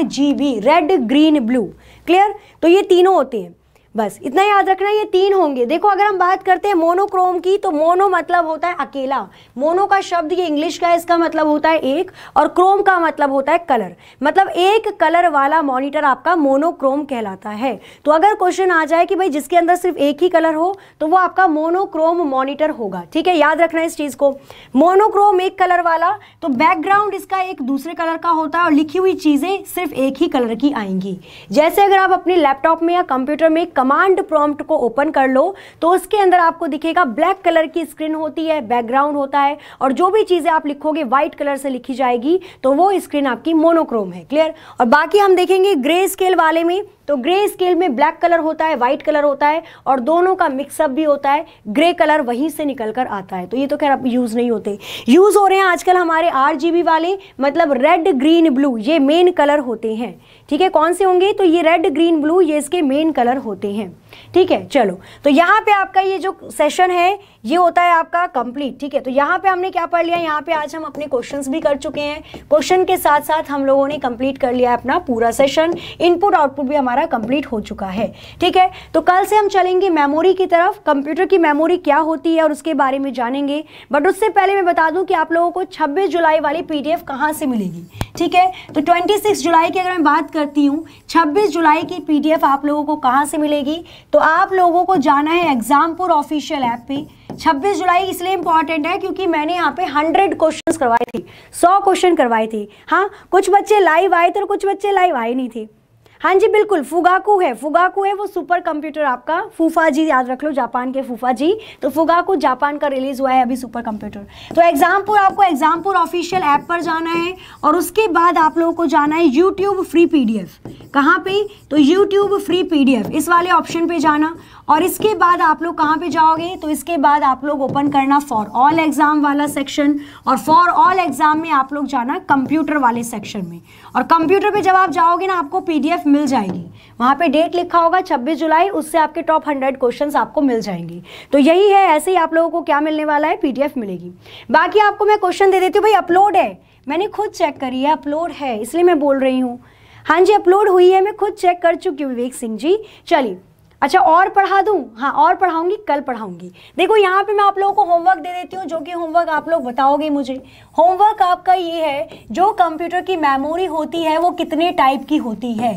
red green blue clear तो ये तीनों होते हैं बस इतना याद रखना ये तीन होंगे देखो अगर हम बात करते हैं मोनोक्रोम की तो मोनो मतलब होता है अकेला मोनो का शब्द ये इंग्लिश का है इसका मतलब होता है एक और क्रोम का मतलब होता है कलर मतलब एक कलर वाला मॉनिटर आपका मोनोक्रोम कहलाता है तो अगर क्वेश्चन आ जाए कि भाई जिसके अंदर सिर्फ एक ही कलर हो तो वो आपका मोनोक्रोम मॉनिटर होगा ठीक है याद रखना इस चीज़ को मोनोक्रोम एक कलर वाला तो बैकग्राउंड इसका एक दूसरे कलर का होता है और लिखी हुई चीज़ें सिर्फ एक ही कलर की आएंगी जैसे अगर आप अपने लैपटॉप में या कंप्यूटर में कमांड प्रॉम्प्ट को ओपन कर लो तो उसके अंदर आपको दिखेगा ब्लैक कलर की स्क्रीन होती है बैकग्राउंड होता है और जो भी चीज़ें आप लिखोगे व्हाइट कलर से लिखी जाएगी तो वो स्क्रीन आपकी मोनोक्रोम है क्लियर और बाकी हम देखेंगे ग्रे स्केल वाले में तो ग्रे स्केल में ब्लैक कलर होता है वाइट कलर होता है और दोनों का मिक्सअप भी होता है ग्रे कलर वहीं से निकल कर आता है तो ये तो खैर अब यूज़ नहीं होते यूज़ हो रहे हैं आजकल हमारे आर वाले मतलब रेड ग्रीन ब्लू ये मेन कलर होते हैं ठीक है कौन से होंगे तो ये रेड ग्रीन ब्लू ये इसके मेन कलर होते हैं ठीक है चलो तो यहाँ पे आपका ये जो सेशन है ये होता है आपका कंप्लीट ठीक है तो यहाँ पे हमने क्या पढ़ लिया यहाँ पे आज हम अपने क्वेश्चंस भी कर चुके हैं क्वेश्चन के साथ साथ हम लोगों ने कंप्लीट कर लिया अपना पूरा सेशन इनपुट आउटपुट भी हमारा कंप्लीट हो चुका है ठीक है तो कल से हम चलेंगे मेमोरी की तरफ कंप्यूटर की मेमोरी क्या होती है और उसके बारे में जानेंगे बट उससे पहले मैं बता दूँ कि आप लोगों को छब्बीस जुलाई वाली पी डी से मिलेगी ठीक है तो 26 जुलाई की अगर मैं बात करती हूँ 26 जुलाई की पीडीएफ आप लोगों को कहाँ से मिलेगी तो आप लोगों को जाना है एग्जामपुर ऑफिशियल ऐप पे 26 जुलाई इसलिए इंपॉर्टेंट है क्योंकि मैंने यहाँ पे 100 क्वेश्चंस करवाए थे 100 क्वेश्चन करवाए थे हाँ कुछ बच्चे लाइव आए थे और कुछ बच्चे लाइव आए नहीं थे हाँ जी बिल्कुल फुगाकू है फुगाकू है वो सुपर कंप्यूटर आपका फूफा जी याद रख लो जापान के फूफा जी तो फुगाकू जापान का रिलीज हुआ है अभी सुपर कंप्यूटर तो एग्जामपुर आपको एग्जामपुर ऑफिशियल ऐप पर जाना है और उसके बाद आप लोगों को जाना है यूट्यूब फ्री पी एफ कहाँ पे तो यूट्यूब फ्री एफ इस वाले ऑप्शन पे जाना और इसके बाद आप लोग कहाँ पे जाओगे तो इसके बाद आप लोग ओपन करना फॉर ऑल एग्ज़ाम वाला सेक्शन और फॉर ऑल एग्ज़ाम में आप लोग जाना कंप्यूटर वाले सेक्शन में और कंप्यूटर पे जब आप जाओगे ना आपको पीडीएफ मिल जाएगी वहाँ पे डेट लिखा होगा 26 जुलाई उससे आपके टॉप 100 क्वेश्चंस आपको मिल जाएंगे तो यही है ऐसे ही आप लोगों को क्या मिलने वाला है पीडीएफ मिलेगी बाकी आपको मैं क्वेश्चन दे देती हूँ भाई अपलोड है मैंने खुद चेक करी है अपलोड है इसलिए मैं बोल रही हूँ हाँ जी अपलोड हुई है मैं खुद चेक कर चुकी हूँ विवेक सिंह जी चलिए अच्छा और पढ़ा दूँ हाँ और पढ़ाऊँगी कल पढ़ाऊँगी देखो यहाँ पे मैं आप लोगों को होमवर्क दे देती हूँ जो कि होमवर्क आप लोग बताओगे मुझे होमवर्क आपका ये है जो कंप्यूटर की मेमोरी होती है वो कितने टाइप की होती है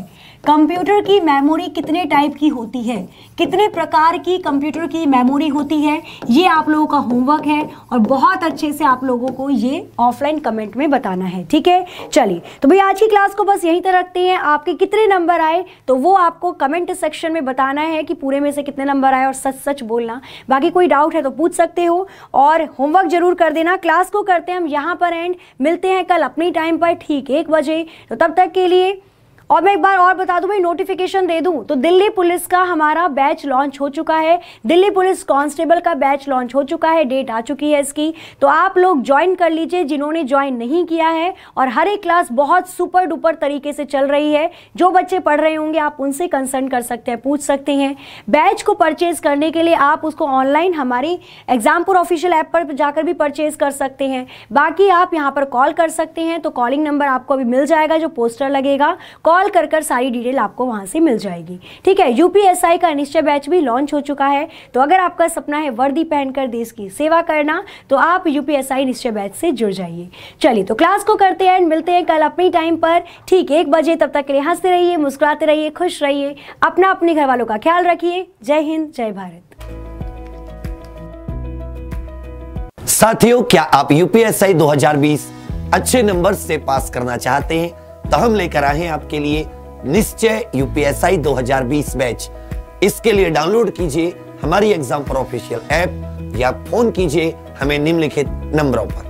कंप्यूटर की मेमोरी कितने टाइप की होती है कितने प्रकार की कंप्यूटर की मेमोरी होती है ये आप लोगों का होमवर्क है और बहुत अच्छे से आप लोगों को ये ऑफलाइन कमेंट में बताना है ठीक है चलिए तो भैया आज की क्लास को बस यहीं तरह रखते हैं आपके कितने नंबर आए तो वो आपको कमेंट सेक्शन में बताना है कि पूरे में से कितने नंबर आए और सच सच बोलना बाकी कोई डाउट है तो पूछ सकते हो और होमवर्क जरूर कर देना क्लास को करते हैं हम यहाँ पर एंड मिलते हैं कल अपने टाइम पर ठीक एक बजे तो तब तक के लिए और मैं एक बार और बता दूं भाई नोटिफिकेशन दे दूं तो दिल्ली पुलिस का हमारा बैच लॉन्च हो चुका है दिल्ली पुलिस कांस्टेबल का बैच लॉन्च हो चुका है डेट आ चुकी है इसकी तो आप लोग ज्वाइन कर लीजिए जिन्होंने ज्वाइन नहीं किया है और हर एक क्लास बहुत सुपर डुपर तरीके से चल रही है जो बच्चे पढ़ रहे होंगे आप उनसे कंसर्न कर सकते हैं पूछ सकते हैं बैच को परचेज करने के लिए आप उसको ऑनलाइन हमारी एग्जामपुर ऑफिशियल ऐप पर जाकर भी परचेज कर सकते हैं बाकी आप यहाँ पर कॉल कर सकते हैं तो कॉलिंग नंबर आपको अभी मिल जाएगा जो पोस्टर लगेगा कॉल कॉल कर कर सारी डिटेल आपको वहाँ से मिल जाएगी ठीक है यूपीएसआई का निश्चय बैच भी लॉन्च हो चुका है तो अगर आपका सपना है वर्दी पहनकर देश की सेवा करना तो आप यूपीएसआई निश्चय बैच से जुड़ जाइए चलिए तो क्लास को करते हैं मिलते हैं कल अपनी टाइम पर ठीक एक बजे तब तक के लिए हंसते रहिए मुस्कुराते रहिए खुश रहिए अपना अपने घर वालों का ख्याल रखिए जय हिंद जय भारत साथियों क्या आप यूपीएसआई 2020 अच्छे नंबर से पास करना चाहते हैं तो हम लेकर आए हैं आपके लिए निश्चय यूपीएसआई 2020 बैच इसके लिए डाउनलोड कीजिए हमारी एग्जाम पर ऑफिशियल ऐप या फोन कीजिए हमें निम्नलिखित नंबरों पर